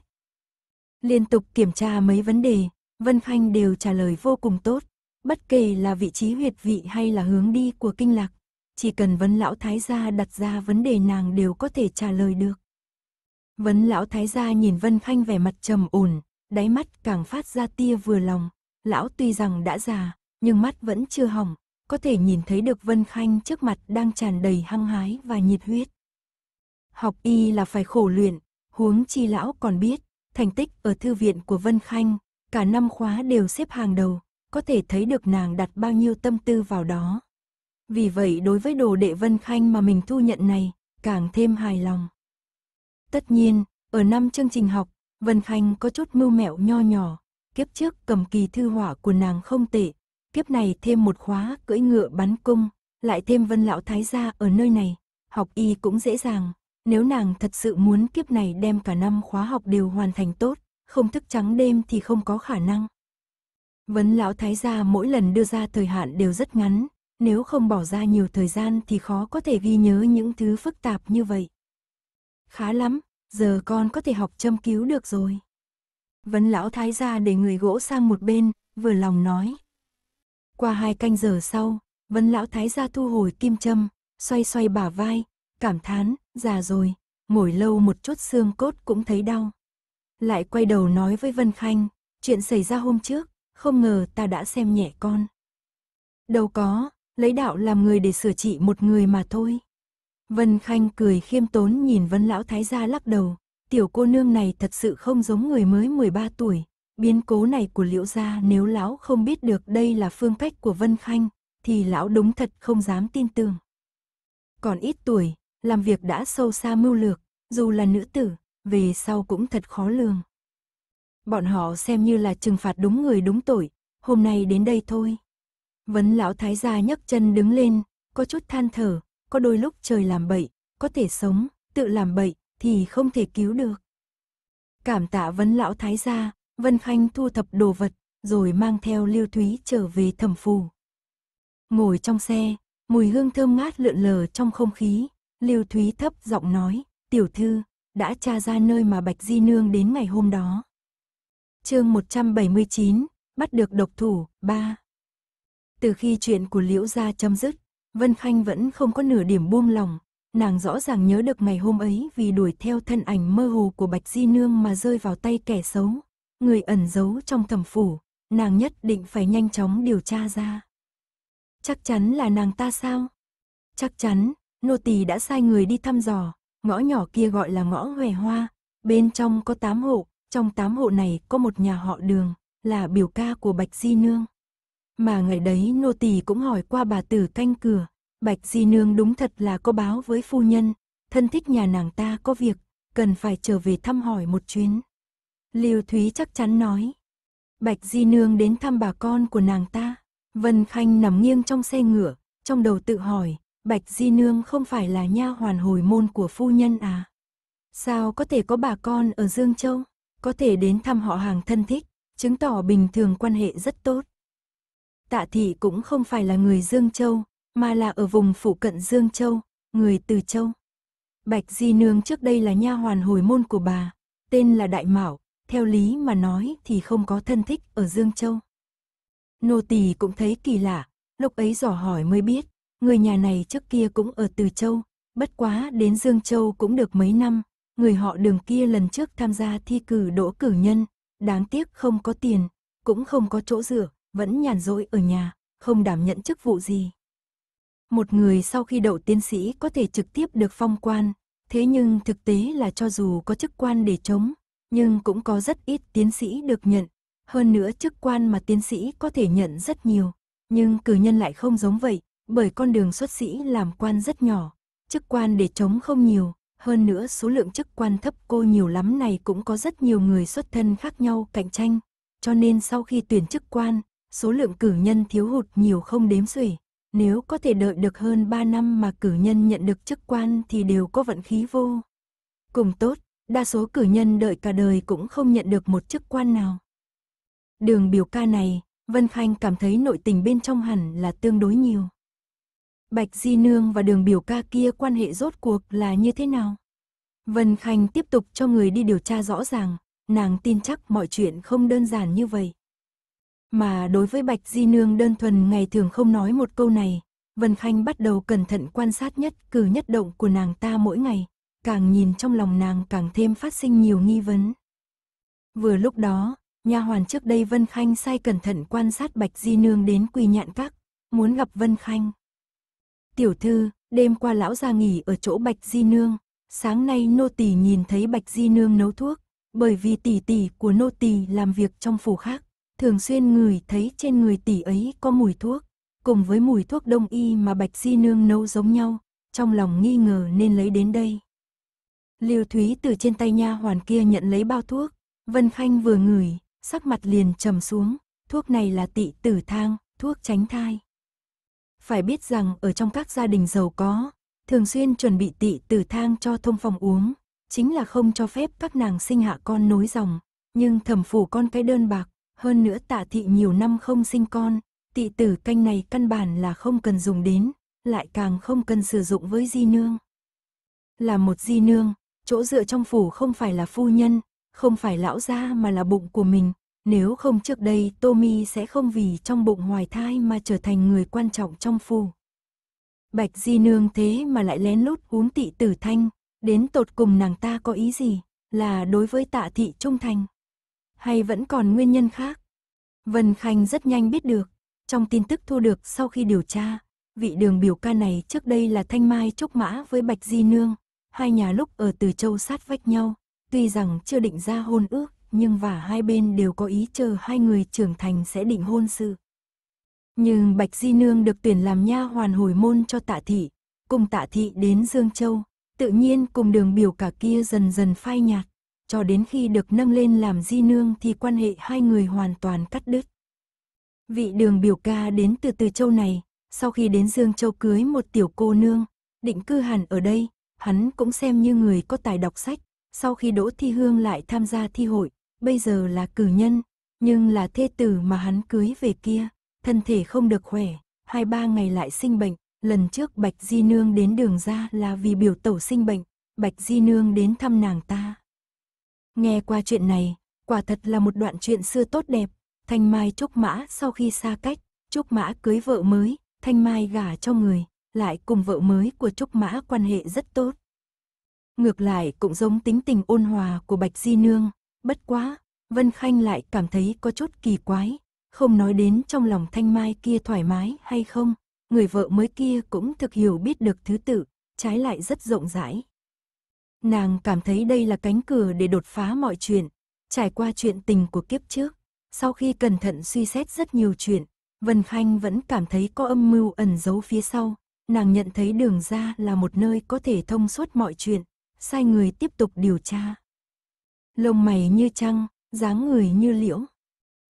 Liên tục kiểm tra mấy vấn đề, Vân Khanh đều trả lời vô cùng tốt, bất kể là vị trí huyệt vị hay là hướng đi của kinh lạc, chỉ cần vân lão thái gia đặt ra vấn đề nàng đều có thể trả lời được. vân lão thái gia nhìn Vân Khanh vẻ mặt trầm ổn, đáy mắt càng phát ra tia vừa lòng, lão tuy rằng đã già, nhưng mắt vẫn chưa hỏng, có thể nhìn thấy được Vân Khanh trước mặt đang tràn đầy hăng hái và nhiệt huyết học y là phải khổ luyện, huống chi lão còn biết, thành tích ở thư viện của Vân Khanh, cả năm khóa đều xếp hàng đầu, có thể thấy được nàng đặt bao nhiêu tâm tư vào đó. Vì vậy đối với đồ đệ Vân Khanh mà mình thu nhận này, càng thêm hài lòng. Tất nhiên, ở năm chương trình học, Vân Khanh có chút mưu mẹo nho nhỏ, kiếp trước cầm kỳ thư hỏa của nàng không tệ, kiếp này thêm một khóa cưỡi ngựa bắn cung, lại thêm Vân Lão Thái gia ở nơi này, học y cũng dễ dàng, nếu nàng thật sự muốn kiếp này đem cả năm khóa học đều hoàn thành tốt, không thức trắng đêm thì không có khả năng. Vấn lão thái gia mỗi lần đưa ra thời hạn đều rất ngắn, nếu không bỏ ra nhiều thời gian thì khó có thể ghi nhớ những thứ phức tạp như vậy. Khá lắm, giờ con có thể học châm cứu được rồi. Vấn lão thái gia để người gỗ sang một bên, vừa lòng nói. Qua hai canh giờ sau, vấn lão thái gia thu hồi kim châm, xoay xoay bả vai, cảm thán, già rồi, ngồi lâu một chút xương cốt cũng thấy đau. Lại quay đầu nói với Vân Khanh, chuyện xảy ra hôm trước, không ngờ ta đã xem nhẹ con. Đâu có, lấy đạo làm người để sửa trị một người mà thôi. Vân Khanh cười khiêm tốn nhìn Vân Lão Thái gia lắc đầu, tiểu cô nương này thật sự không giống người mới 13 tuổi. Biến cố này của Liễu gia nếu lão không biết được đây là phương cách của Vân Khanh, thì lão đúng thật không dám tin tưởng. Còn ít tuổi, làm việc đã sâu xa mưu lược, dù là nữ tử, về sau cũng thật khó lường. Bọn họ xem như là trừng phạt đúng người đúng tội, hôm nay đến đây thôi. Vấn lão thái gia nhấc chân đứng lên, có chút than thở, có đôi lúc trời làm bậy, có thể sống, tự làm bậy, thì không thể cứu được. Cảm tạ vấn lão thái gia, Vân Khanh thu thập đồ vật, rồi mang theo liêu Thúy trở về thẩm phù. Ngồi trong xe, mùi hương thơm ngát lượn lờ trong không khí, Lưu Thúy thấp giọng nói, tiểu thư, đã tra ra nơi mà Bạch Di Nương đến ngày hôm đó. chương 179, bắt được độc thủ, 3. Từ khi chuyện của Liễu Gia chấm dứt, Vân Khanh vẫn không có nửa điểm buông lòng, nàng rõ ràng nhớ được ngày hôm ấy vì đuổi theo thân ảnh mơ hồ của Bạch Di Nương mà rơi vào tay kẻ xấu, người ẩn giấu trong thẩm phủ, nàng nhất định phải nhanh chóng điều tra ra. Chắc chắn là nàng ta sao? Chắc chắn, nô tỳ đã sai người đi thăm dò, ngõ nhỏ kia gọi là ngõ Huệ Hoa, bên trong có tám hộ, trong tám hộ này có một nhà họ Đường, là biểu ca của Bạch Di Nương. Mà ngày đấy nô tỳ cũng hỏi qua bà tử canh cửa, Bạch Di Nương đúng thật là có báo với phu nhân, thân thích nhà nàng ta có việc, cần phải trở về thăm hỏi một chuyến. Liêu Thúy chắc chắn nói. Bạch Di Nương đến thăm bà con của nàng ta. Vân Khanh nằm nghiêng trong xe ngựa, trong đầu tự hỏi, Bạch Di Nương không phải là nha hoàn hồi môn của phu nhân à? Sao có thể có bà con ở Dương Châu, có thể đến thăm họ hàng thân thích, chứng tỏ bình thường quan hệ rất tốt. Tạ Thị cũng không phải là người Dương Châu, mà là ở vùng phụ cận Dương Châu, người Từ Châu. Bạch Di Nương trước đây là nha hoàn hồi môn của bà, tên là Đại Mạo. theo lý mà nói thì không có thân thích ở Dương Châu. Nô tỳ cũng thấy kỳ lạ, lúc ấy dò hỏi mới biết, Người nhà này trước kia cũng ở Từ Châu, bất quá đến Dương Châu cũng được mấy năm, người họ đường kia lần trước tham gia thi cử đỗ cử nhân, đáng tiếc không có tiền, cũng không có chỗ dựa, vẫn nhàn rỗi ở nhà, không đảm nhận chức vụ gì. Một người sau khi đậu tiến sĩ có thể trực tiếp được phong quan, thế nhưng thực tế là cho dù có chức quan để chống, nhưng cũng có rất ít tiến sĩ được nhận. Hơn nữa chức quan mà tiến sĩ có thể nhận rất nhiều, nhưng cử nhân lại không giống vậy, bởi con đường xuất sĩ làm quan rất nhỏ, chức quan để chống không nhiều, hơn nữa số lượng chức quan thấp cô nhiều lắm này cũng có rất nhiều người xuất thân khác nhau cạnh tranh, cho nên sau khi tuyển chức quan, số lượng cử nhân thiếu hụt nhiều không đếm xuể. Nếu có thể đợi được hơn 3 năm mà cử nhân nhận được chức quan thì đều có vận khí vô. Cùng tốt, đa số cử nhân đợi cả đời cũng không nhận được một chức quan nào. Đường biểu ca này, Vân Khanh cảm thấy nội tình bên trong hẳn là tương đối nhiều. Bạch Di Nương và đường biểu ca kia quan hệ rốt cuộc là như thế nào? Vân Khanh tiếp tục cho người đi điều tra rõ ràng, nàng tin chắc mọi chuyện không đơn giản như vậy. Mà đối với Bạch Di Nương đơn thuần ngày thường không nói một câu này, Vân Khanh bắt đầu cẩn thận quan sát nhất cử nhất động của nàng ta mỗi ngày, càng nhìn trong lòng nàng càng thêm phát sinh nhiều nghi vấn. Vừa lúc đó, nha hoàn trước đây Vân Khanh sai cẩn thận quan sát Bạch Di Nương đến Quỳ Nhạn Các, muốn gặp Vân Khanh. Tiểu thư, đêm qua lão ra nghỉ ở chỗ Bạch Di Nương. Sáng nay nô tỳ nhìn thấy Bạch Di Nương nấu thuốc, bởi vì tỷ tỷ của nô tỳ làm việc trong phủ khác, thường xuyên người thấy trên người tỷ ấy có mùi thuốc, cùng với mùi thuốc đông y mà Bạch Di Nương nấu giống nhau, trong lòng nghi ngờ nên lấy đến đây. Liêu Thúy từ trên tay nha hoàn kia nhận lấy bao thuốc, Vân Khanh vừa ngửi, sắc mặt liền trầm xuống, thuốc này là tị tử thang, thuốc tránh thai phải biết rằng ở trong các gia đình giàu có, thường xuyên chuẩn bị tị tử thang cho thông phòng uống, chính là không cho phép các nàng sinh hạ con nối dòng, nhưng thẩm phủ con cái đơn bạc, hơn nữa tạ thị nhiều năm không sinh con, tị tử canh này căn bản là không cần dùng đến, lại càng không cần sử dụng với di nương. Là một di nương, chỗ dựa trong phủ không phải là phu nhân, không phải lão gia mà là bụng của mình, nếu không trước đây Tommy sẽ không vì trong bụng hoài thai mà trở thành người quan trọng trong phu Bạch Di Nương thế mà lại lén lút hún tị tử thanh, đến tột cùng nàng ta có ý gì, là đối với tạ thị trung thành, hay vẫn còn nguyên nhân khác. Vân Khanh rất nhanh biết được, trong tin tức thu được sau khi điều tra, vị đường biểu ca này trước đây là Thanh Mai Trúc Mã với Bạch Di Nương, hai nhà lúc ở Từ Châu sát vách nhau, tuy rằng chưa định ra hôn ước, nhưng và hai bên đều có ý chờ hai người trưởng thành sẽ định hôn sự. Nhưng Bạch Di Nương được tuyển làm nha hoàn hồi môn cho tạ thị, cùng tạ thị đến Dương Châu, tự nhiên cùng đường biểu cả kia dần dần phai nhạt, cho đến khi được nâng lên làm Di Nương thì quan hệ hai người hoàn toàn cắt đứt. Vị đường biểu ca đến từ từ châu này, sau khi đến Dương Châu cưới một tiểu cô nương, định cư hẳn ở đây, hắn cũng xem như người có tài đọc sách, sau khi Đỗ Thi Hương lại tham gia thi hội, bây giờ là cử nhân, nhưng là thê tử mà hắn cưới về kia, thân thể không được khỏe, hai ba ngày lại sinh bệnh, lần trước Bạch Di Nương đến đường ra là vì biểu tẩu sinh bệnh, Bạch Di Nương đến thăm nàng ta. Nghe qua chuyện này, quả thật là một đoạn chuyện xưa tốt đẹp, Thanh Mai Trúc Mã sau khi xa cách, Trúc Mã cưới vợ mới, Thanh Mai gả cho người, lại cùng vợ mới của Trúc Mã quan hệ rất tốt. Ngược lại cũng giống tính tình ôn hòa của Bạch Di Nương, Bất quá, Vân Khanh lại cảm thấy có chút kỳ quái, không nói đến trong lòng Thanh Mai kia thoải mái hay không, người vợ mới kia cũng thực hiểu biết được thứ tự, trái lại rất rộng rãi. Nàng cảm thấy đây là cánh cửa để đột phá mọi chuyện, trải qua chuyện tình của kiếp trước, sau khi cẩn thận suy xét rất nhiều chuyện, Vân Khanh vẫn cảm thấy có âm mưu ẩn giấu phía sau, nàng nhận thấy đường ra là một nơi có thể thông suốt mọi chuyện, sai người tiếp tục điều tra lông mày như trăng, dáng người như liễu.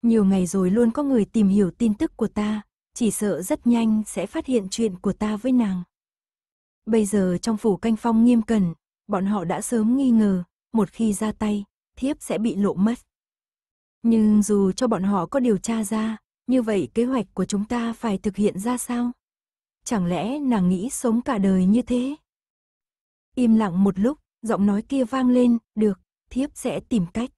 Nhiều ngày rồi luôn có người tìm hiểu tin tức của ta, chỉ sợ rất nhanh sẽ phát hiện chuyện của ta với nàng. Bây giờ trong phủ canh phong nghiêm cẩn, bọn họ đã sớm nghi ngờ, một khi ra tay, thiếp sẽ bị lộ mất. Nhưng dù cho bọn họ có điều tra ra, như vậy kế hoạch của chúng ta phải thực hiện ra sao? Chẳng lẽ nàng nghĩ sống cả đời như thế? Im lặng một lúc, giọng nói kia vang lên, được, thiếp sẽ tìm cách.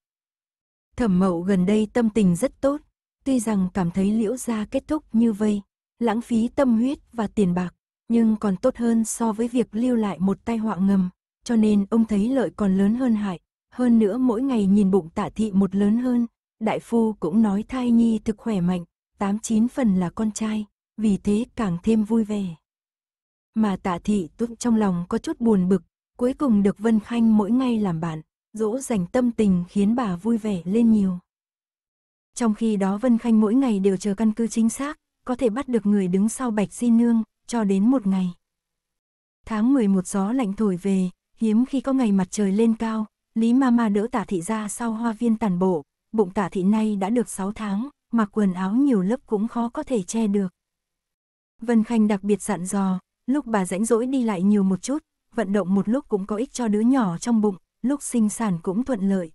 Thẩm mậu gần đây tâm tình rất tốt, tuy rằng cảm thấy liễu gia kết thúc như vây, lãng phí tâm huyết và tiền bạc, nhưng còn tốt hơn so với việc lưu lại một tai họa ngầm, cho nên ông thấy lợi còn lớn hơn hại. Hơn nữa mỗi ngày nhìn bụng tạ thị một lớn hơn, đại phu cũng nói thai nhi thực khỏe mạnh, tám chín phần là con trai, vì thế càng thêm vui vẻ. Mà tạ thị túc trong lòng có chút buồn bực, cuối cùng được Vân Khanh mỗi ngày làm bạn, dỗ dành tâm tình khiến bà vui vẻ lên nhiều. Trong khi đó Vân Khanh mỗi ngày đều chờ căn cứ chính xác, có thể bắt được người đứng sau Bạch Di Nương, cho đến một ngày. Tháng 11 gió lạnh thổi về, hiếm khi có ngày mặt trời lên cao, Lý Mama đỡ tả thị ra sau hoa viên tàn bộ, bụng tả thị nay đã được 6 tháng, mặc quần áo nhiều lớp cũng khó có thể che được. Vân Khanh đặc biệt dặn dò, lúc bà rãnh rỗi đi lại nhiều một chút, vận động một lúc cũng có ích cho đứa nhỏ trong bụng, lúc sinh sản cũng thuận lợi.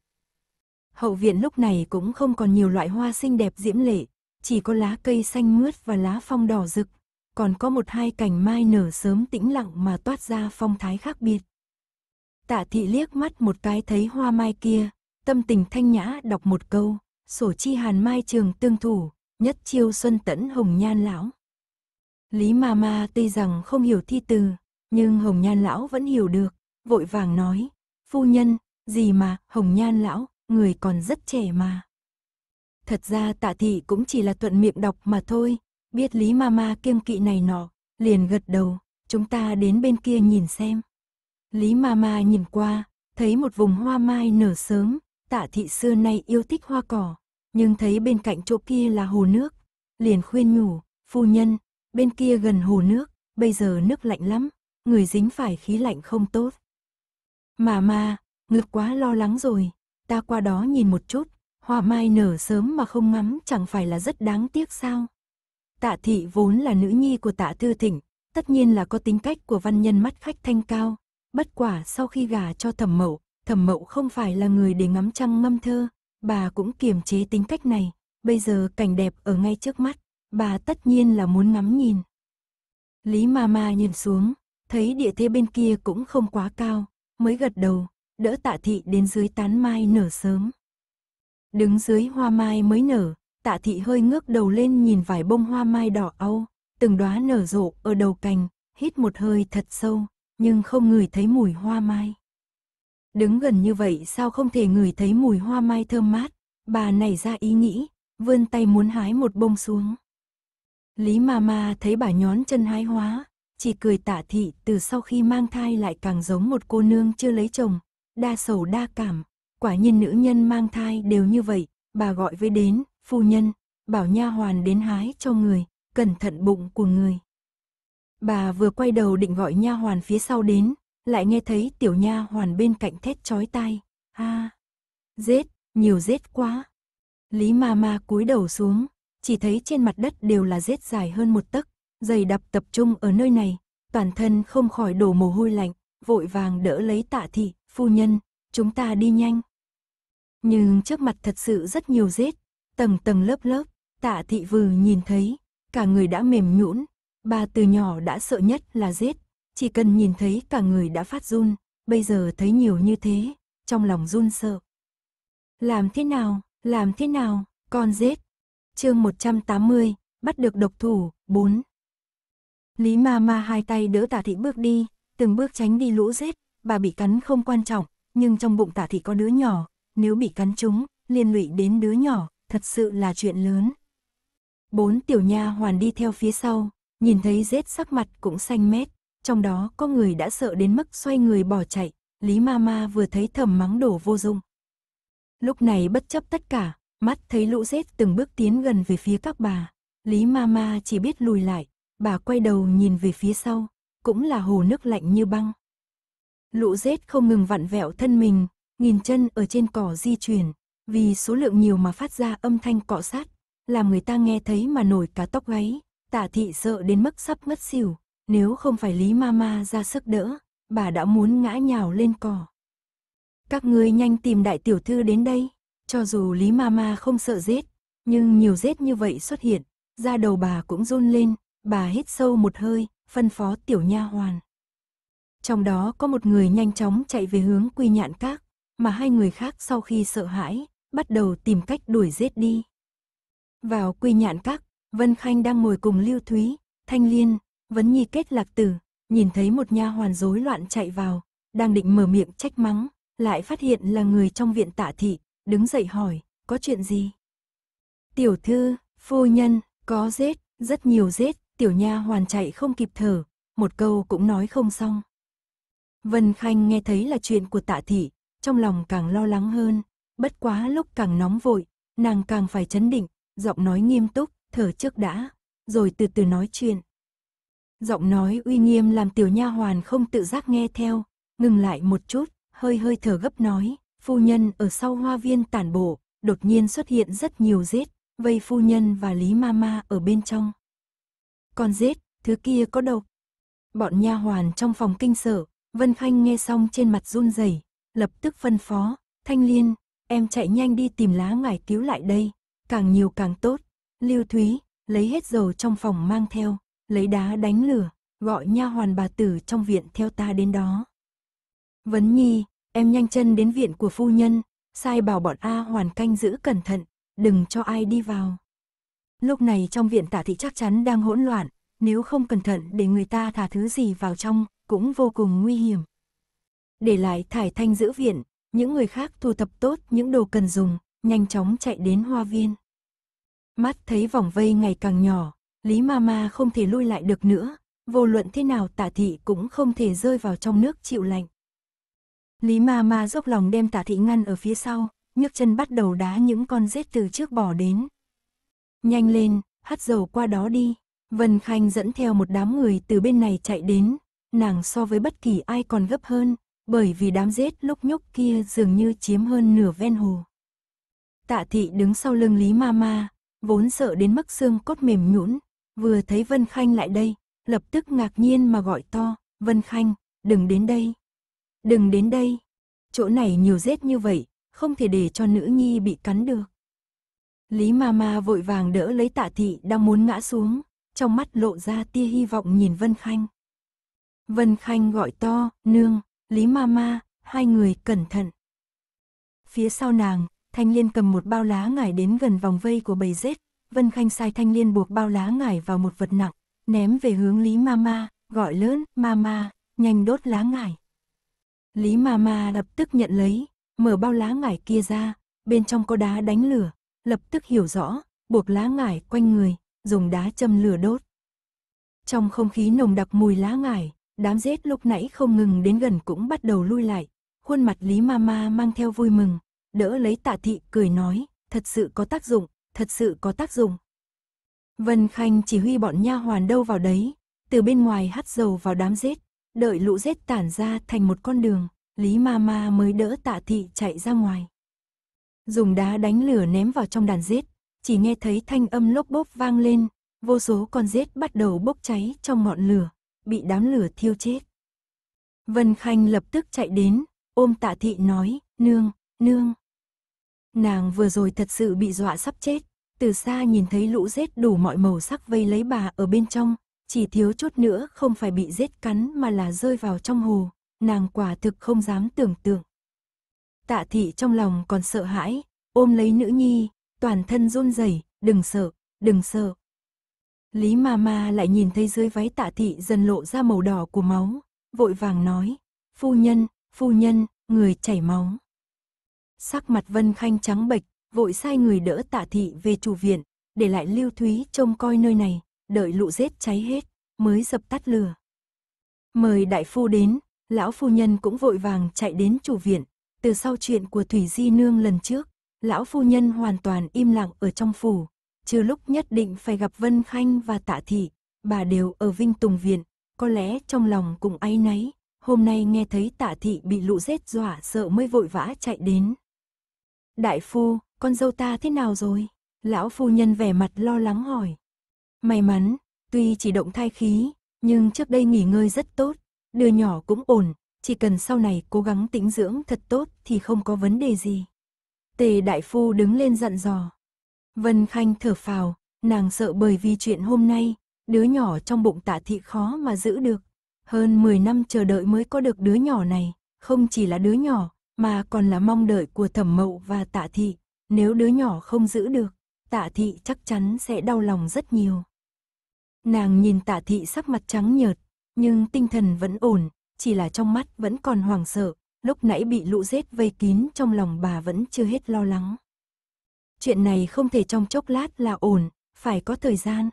Hậu viện lúc này cũng không còn nhiều loại hoa xinh đẹp diễm lệ, chỉ có lá cây xanh mướt và lá phong đỏ rực, còn có một hai cành mai nở sớm tĩnh lặng mà toát ra phong thái khác biệt. Tạ thị liếc mắt một cái thấy hoa mai kia, tâm tình thanh nhã đọc một câu, sổ chi hàn mai trường tương thủ, nhất chiêu xuân tẫn hồng nhan lão. Lý ma ma tuy rằng không hiểu thi từ, nhưng hồng nhan lão vẫn hiểu được, vội vàng nói, phu nhân, gì mà, hồng nhan lão, người còn rất trẻ mà. Thật ra tạ thị cũng chỉ là thuận miệng đọc mà thôi, biết lý mama kiêng kỵ này nọ, liền gật đầu, chúng ta đến bên kia nhìn xem. Lý mama nhìn qua, thấy một vùng hoa mai nở sớm, tạ thị xưa nay yêu thích hoa cỏ, nhưng thấy bên cạnh chỗ kia là hồ nước, liền khuyên nhủ, phu nhân, bên kia gần hồ nước, bây giờ nước lạnh lắm, người dính phải khí lạnh không tốt. Mà ma, ngược quá lo lắng rồi, ta qua đó nhìn một chút, hoa mai nở sớm mà không ngắm chẳng phải là rất đáng tiếc sao. Tạ thị vốn là nữ nhi của tạ thư Thịnh, tất nhiên là có tính cách của văn nhân mắt khách thanh cao, bất quả sau khi gả cho thẩm mậu, thẩm mậu không phải là người để ngắm trăng ngâm thơ, bà cũng kiềm chế tính cách này, bây giờ cảnh đẹp ở ngay trước mắt, bà tất nhiên là muốn ngắm nhìn. Lý ma ma nhìn xuống, thấy địa thế bên kia cũng không quá cao, mới gật đầu, đỡ tạ thị đến dưới tán mai nở sớm. Đứng dưới hoa mai mới nở, tạ thị hơi ngước đầu lên nhìn vài bông hoa mai đỏ au, từng đóa nở rộ ở đầu cành, hít một hơi thật sâu, nhưng không ngửi thấy mùi hoa mai. Đứng gần như vậy sao không thể ngửi thấy mùi hoa mai thơm mát, bà nảy ra ý nghĩ, vươn tay muốn hái một bông xuống. Lý ma ma thấy bà nhón chân hái hóa, chỉ cười tả thị từ sau khi mang thai lại càng giống một cô nương chưa lấy chồng, đa sầu đa cảm. Quả nhiên nữ nhân mang thai đều như vậy, bà gọi với đến, phu nhân, bảo nha hoàn đến hái cho người, cẩn thận bụng của người. Bà vừa quay đầu định gọi nha hoàn phía sau đến, lại nghe thấy tiểu nha hoàn bên cạnh thét chói tai, a, à, rết, nhiều rết quá. Lý ma ma cúi đầu xuống, chỉ thấy trên mặt đất đều là rết dài hơn một tấc, dày đặc tập trung ở nơi này, toàn thân không khỏi đổ mồ hôi lạnh, vội vàng đỡ lấy tạ thị, phu nhân, chúng ta đi nhanh. Nhưng trước mặt thật sự rất nhiều rết, tầng tầng lớp lớp, tạ thị vừa nhìn thấy, cả người đã mềm nhũn, bà từ nhỏ đã sợ nhất là rết, chỉ cần nhìn thấy cả người đã phát run, bây giờ thấy nhiều như thế, trong lòng run sợ. Làm thế nào, làm thế nào, con rết. Chương 180, bắt được độc thủ, 4. Lý ma ma hai tay đỡ tả thị bước đi, từng bước tránh đi lũ rết, bà bị cắn không quan trọng, nhưng trong bụng tả thị có đứa nhỏ, nếu bị cắn chúng liên lụy đến đứa nhỏ, thật sự là chuyện lớn. Bốn tiểu nha hoàn đi theo phía sau, nhìn thấy rết sắc mặt cũng xanh mét, trong đó có người đã sợ đến mức xoay người bỏ chạy, Lý ma ma vừa thấy thầm mắng đổ vô dụng. Lúc này bất chấp tất cả, mắt thấy lũ rết từng bước tiến gần về phía các bà, Lý ma ma chỉ biết lùi lại, Bà quay đầu nhìn về phía sau, cũng là hồ nước lạnh như băng. Lũ rết không ngừng vặn vẹo thân mình, nghìn chân ở trên cỏ di chuyển, vì số lượng nhiều mà phát ra âm thanh cọ sát, làm người ta nghe thấy mà nổi cả tóc gáy, tạ thị sợ đến mức sắp ngất xỉu, nếu không phải Lý Mama ra sức đỡ, bà đã muốn ngã nhào lên cỏ. Các ngươi nhanh tìm đại tiểu thư đến đây, cho dù Lý Mama không sợ rết, nhưng nhiều rết như vậy xuất hiện, da đầu bà cũng run lên, Bà hít sâu một hơi, phân phó tiểu nha hoàn. Trong đó có một người nhanh chóng chạy về hướng quy nhạn các, mà hai người khác sau khi sợ hãi, bắt đầu tìm cách đuổi giết đi. Vào quy nhạn các, Vân Khanh đang ngồi cùng Lưu Thúy, Thanh Liên, Vấn Nhi kết lạc tử, nhìn thấy một nha hoàn rối loạn chạy vào, đang định mở miệng trách mắng, lại phát hiện là người trong viện tạ thị, đứng dậy hỏi, có chuyện gì? Tiểu thư, phu nhân, có giết, rất nhiều giết, tiểu nha hoàn chạy không kịp thở, một câu cũng nói không xong. Vân Khanh nghe thấy là chuyện của tạ thị, trong lòng càng lo lắng hơn, bất quá lúc càng nóng vội, nàng càng phải chấn định, giọng nói nghiêm túc, thở trước đã, rồi từ từ nói chuyện. Giọng nói uy nghiêm làm tiểu nha hoàn không tự giác nghe theo, ngừng lại một chút, hơi hơi thở gấp nói, phu nhân ở sau hoa viên tản bộ, đột nhiên xuất hiện rất nhiều rết, vây phu nhân và Lý Mama ở bên trong con giết, thứ kia có độc. Bọn nha hoàn trong phòng kinh sở, Vân Khanh nghe xong trên mặt run rẩy, lập tức phân phó, Thanh Liên, em chạy nhanh đi tìm lá ngải cứu lại đây, càng nhiều càng tốt. Lưu Thúy, lấy hết dầu trong phòng mang theo, lấy đá đánh lửa, gọi nha hoàn bà tử trong viện theo ta đến đó. Vấn Nhi, em nhanh chân đến viện của phu nhân, sai bảo bọn A hoàn canh giữ cẩn thận, đừng cho ai đi vào. Lúc này trong viện tả thị chắc chắn đang hỗn loạn, nếu không cẩn thận để người ta thả thứ gì vào trong, cũng vô cùng nguy hiểm. Để lại thải thanh giữ viện, những người khác thu thập tốt những đồ cần dùng, nhanh chóng chạy đến hoa viên. Mắt thấy vòng vây ngày càng nhỏ, Lý Mama không thể lui lại được nữa, vô luận thế nào tả thị cũng không thể rơi vào trong nước chịu lạnh. Lý mama dốc lòng đem tả thị ngăn ở phía sau, nhấc chân bắt đầu đá những con rết từ trước bỏ đến. Nhanh lên, hắt dầu qua đó đi. Vân Khanh dẫn theo một đám người từ bên này chạy đến. Nàng so với bất kỳ ai còn gấp hơn, bởi vì đám rết lúc nhúc kia dường như chiếm hơn nửa ven hồ. Tạ thị đứng sau lưng Lý Mama, vốn sợ đến mức xương cốt mềm nhũn, vừa thấy Vân Khanh lại đây, lập tức ngạc nhiên mà gọi to, Vân Khanh, đừng đến đây. Đừng đến đây. Chỗ này nhiều rết như vậy, không thể để cho nữ nhi bị cắn được. Lý Mama vội vàng đỡ lấy tạ thị đang muốn ngã xuống, trong mắt lộ ra tia hy vọng nhìn Vân Khanh. Vân Khanh gọi to, nương, Lý Mama, hai người cẩn thận. Phía sau nàng, Thanh Liên cầm một bao lá ngải đến gần vòng vây của bầy rết, Vân Khanh sai Thanh Liên buộc bao lá ngải vào một vật nặng, ném về hướng Lý Mama, gọi lớn, Mama, nhanh đốt lá ngải. Lý Mama lập tức nhận lấy, mở bao lá ngải kia ra, bên trong có đá đánh lửa, lập tức hiểu rõ, buộc lá ngải quanh người, dùng đá châm lửa đốt. Trong không khí nồng đặc mùi lá ngải, đám rết lúc nãy không ngừng đến gần cũng bắt đầu lui lại, khuôn mặt Lý Mama mang theo vui mừng, đỡ lấy tạ thị cười nói, thật sự có tác dụng, thật sự có tác dụng. Vân Khanh chỉ huy bọn nha hoàn đâu vào đấy, từ bên ngoài hắt dầu vào đám rết, đợi lũ rết tản ra thành một con đường, Lý Mama mới đỡ tạ thị chạy ra ngoài dùng đá đánh lửa ném vào trong đàn rết chỉ nghe thấy thanh âm lốp bốp vang lên, vô số con rết bắt đầu bốc cháy trong ngọn lửa, bị đám lửa thiêu chết. Vân Khanh lập tức chạy đến, ôm tạ thị nói, nương, nương. Nàng vừa rồi thật sự bị dọa sắp chết, từ xa nhìn thấy lũ rết đủ mọi màu sắc vây lấy bà ở bên trong, chỉ thiếu chút nữa không phải bị rết cắn mà là rơi vào trong hồ, nàng quả thực không dám tưởng tượng tạ thị trong lòng còn sợ hãi, ôm lấy nữ nhi, toàn thân run rẩy, đừng sợ, đừng sợ. Lý ma ma lại nhìn thấy dưới váy tạ thị dần lộ ra màu đỏ của máu, vội vàng nói, phu nhân, phu nhân, người chảy máu. Sắc mặt Vân Khanh trắng bệch, vội sai người đỡ tạ thị về chủ viện, để lại Lưu Thúy trông coi nơi này, đợi lụ rết cháy hết, mới dập tắt lửa. Mời đại phu đến, lão phu nhân cũng vội vàng chạy đến chủ viện, từ sau chuyện của Thủy Di Nương lần trước, lão phu nhân hoàn toàn im lặng ở trong phủ, trừ lúc nhất định phải gặp Vân Khanh và Tạ Thị, bà đều ở Vinh Tùng Viện, có lẽ trong lòng cũng áy náy, hôm nay nghe thấy Tạ Thị bị lũ rết dọa sợ mới vội vã chạy đến. Đại phu, con dâu ta thế nào rồi? Lão phu nhân vẻ mặt lo lắng hỏi. May mắn, tuy chỉ động thai khí, nhưng trước đây nghỉ ngơi rất tốt, đứa nhỏ cũng ổn, chỉ cần sau này cố gắng tĩnh dưỡng thật tốt thì không có vấn đề gì. Tề đại phu đứng lên dặn dò. Vân Khanh thở phào, nàng sợ bởi vì chuyện hôm nay, đứa nhỏ trong bụng tạ thị khó mà giữ được. Hơn 10 năm chờ đợi mới có được đứa nhỏ này, không chỉ là đứa nhỏ, mà còn là mong đợi của thẩm mậu và tạ thị. Nếu đứa nhỏ không giữ được, tạ thị chắc chắn sẽ đau lòng rất nhiều. Nàng nhìn tạ thị sắc mặt trắng nhợt, nhưng tinh thần vẫn ổn, chỉ là trong mắt vẫn còn hoảng sợ, lúc nãy bị lũ rết vây kín trong lòng bà vẫn chưa hết lo lắng. Chuyện này không thể trong chốc lát là ổn, phải có thời gian.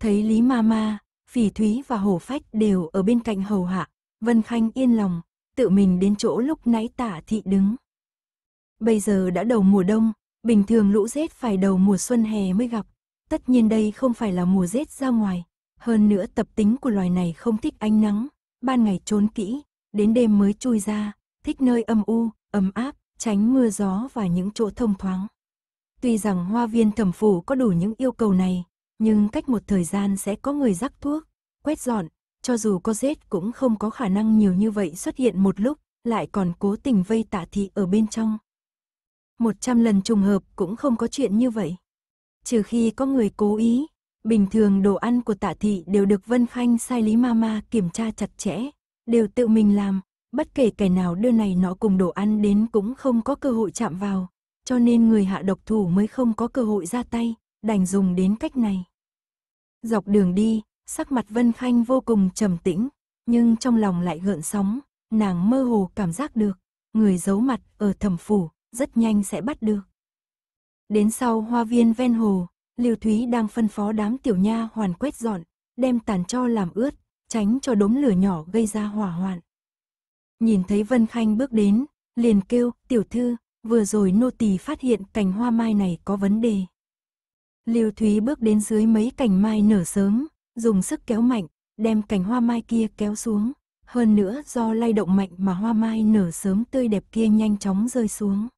Thấy Lý Mama, Phỉ Thúy và hồ Phách đều ở bên cạnh hầu hạ, Vân Khanh yên lòng, tự mình đến chỗ lúc nãy tả thị đứng. Bây giờ đã đầu mùa đông, bình thường lũ rết phải đầu mùa xuân hè mới gặp. Tất nhiên đây không phải là mùa rết ra ngoài, hơn nữa tập tính của loài này không thích ánh nắng, ban ngày trốn kỹ, đến đêm mới chui ra, thích nơi âm u, ấm áp, tránh mưa gió và những chỗ thông thoáng. Tuy rằng hoa viên thẩm phủ có đủ những yêu cầu này, nhưng cách một thời gian sẽ có người rắc thuốc, quét dọn, cho dù có rết cũng không có khả năng nhiều như vậy xuất hiện một lúc, lại còn cố tình vây tạ thị ở bên trong. Một trăm lần trùng hợp cũng không có chuyện như vậy. Trừ khi có người cố ý, Bình thường đồ ăn của tạ thị đều được Vân Khanh sai Lý Mama kiểm tra chặt chẽ, đều tự mình làm, bất kể kẻ nào đưa này nó cùng đồ ăn đến cũng không có cơ hội chạm vào, cho nên người hạ độc thủ mới không có cơ hội ra tay, đành dùng đến cách này. Dọc đường đi, sắc mặt Vân Khanh vô cùng trầm tĩnh, nhưng trong lòng lại gợn sóng, nàng mơ hồ cảm giác được, người giấu mặt ở thầm phủ rất nhanh sẽ bắt được. Đến sau hoa viên ven hồ, Lưu Thúy đang phân phó đám tiểu nha hoàn quét dọn, đem tàn cho làm ướt, tránh cho đốm lửa nhỏ gây ra hỏa hoạn. Nhìn thấy Vân Khanh bước đến, liền kêu, tiểu thư, vừa rồi nô tỳ phát hiện cành hoa mai này có vấn đề. Lưu Thúy bước đến dưới mấy cành mai nở sớm, dùng sức kéo mạnh, đem cành hoa mai kia kéo xuống. Hơn nữa do lay động mạnh mà hoa mai nở sớm tươi đẹp kia nhanh chóng rơi xuống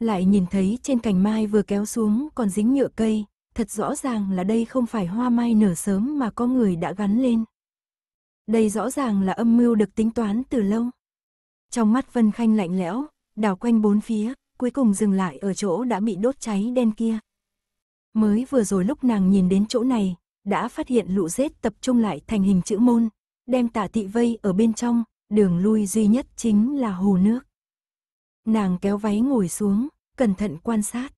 lại nhìn thấy trên cành mai vừa kéo xuống còn dính nhựa cây, thật rõ ràng là đây không phải hoa mai nở sớm mà có người đã gắn lên. Đây rõ ràng là âm mưu được tính toán từ lâu. Trong mắt Vân Khanh lạnh lẽo, đảo quanh bốn phía, cuối cùng dừng lại ở chỗ đã bị đốt cháy đen kia. Mới vừa rồi lúc nàng nhìn đến chỗ này, đã phát hiện lũ rết tập trung lại thành hình chữ môn, đem tả tị vây ở bên trong, đường lui duy nhất chính là hồ nước. Nàng kéo váy ngồi xuống, cẩn thận quan sát.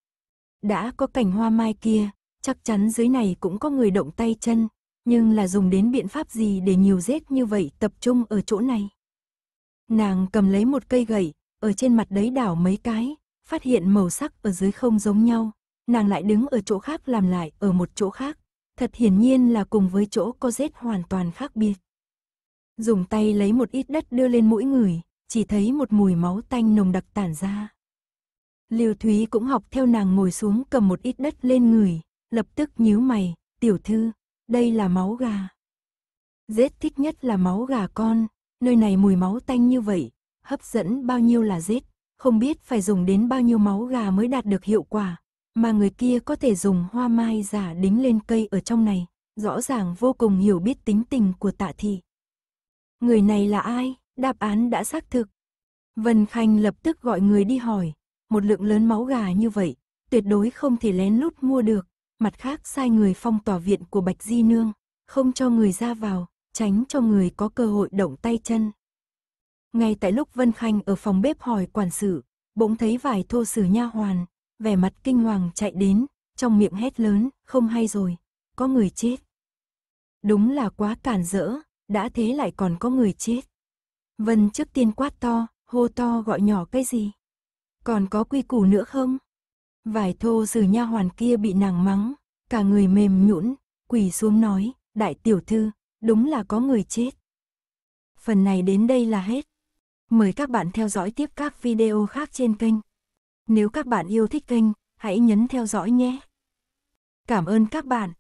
Đã có cảnh hoa mai kia, chắc chắn dưới này cũng có người động tay chân, nhưng là dùng đến biện pháp gì để nhiều rết như vậy tập trung ở chỗ này. Nàng cầm lấy một cây gậy, ở trên mặt đấy đảo mấy cái, phát hiện màu sắc ở dưới không giống nhau, nàng lại đứng ở chỗ khác làm lại ở một chỗ khác, thật hiển nhiên là cùng với chỗ có rết hoàn toàn khác biệt. Dùng tay lấy một ít đất đưa lên mũi người, chỉ thấy một mùi máu tanh nồng đặc tản ra. Liêu Thúy cũng học theo nàng ngồi xuống cầm một ít đất lên người, lập tức nhíu mày, tiểu thư, đây là máu gà. Dết thích nhất là máu gà con, nơi này mùi máu tanh như vậy, hấp dẫn bao nhiêu là dết, không biết phải dùng đến bao nhiêu máu gà mới đạt được hiệu quả, mà người kia có thể dùng hoa mai giả đính lên cây ở trong này, rõ ràng vô cùng hiểu biết tính tình của tạ thị. Người này là ai? đáp án đã xác thực. Vân Khanh lập tức gọi người đi hỏi, một lượng lớn máu gà như vậy, tuyệt đối không thể lén lút mua được, mặt khác sai người phong tỏa viện của Bạch Di Nương, không cho người ra vào, tránh cho người có cơ hội động tay chân. Ngay tại lúc Vân Khanh ở phòng bếp hỏi quản sự, bỗng thấy vài thô sử nha hoàn, vẻ mặt kinh hoàng chạy đến, trong miệng hét lớn, không hay rồi, có người chết. Đúng là quá cản rỡ, đã thế lại còn có người chết. Vân trước tiên quát to, hô to gọi nhỏ cái gì? Còn có quy củ nữa không? vài thô sử nha hoàn kia bị nàng mắng, cả người mềm nhũn, quỳ xuống nói, đại tiểu thư, đúng là có người chết. Phần này đến đây là hết. Mời các bạn theo dõi tiếp các video khác trên kênh. Nếu các bạn yêu thích kênh, hãy nhấn theo dõi nhé. Cảm ơn các bạn.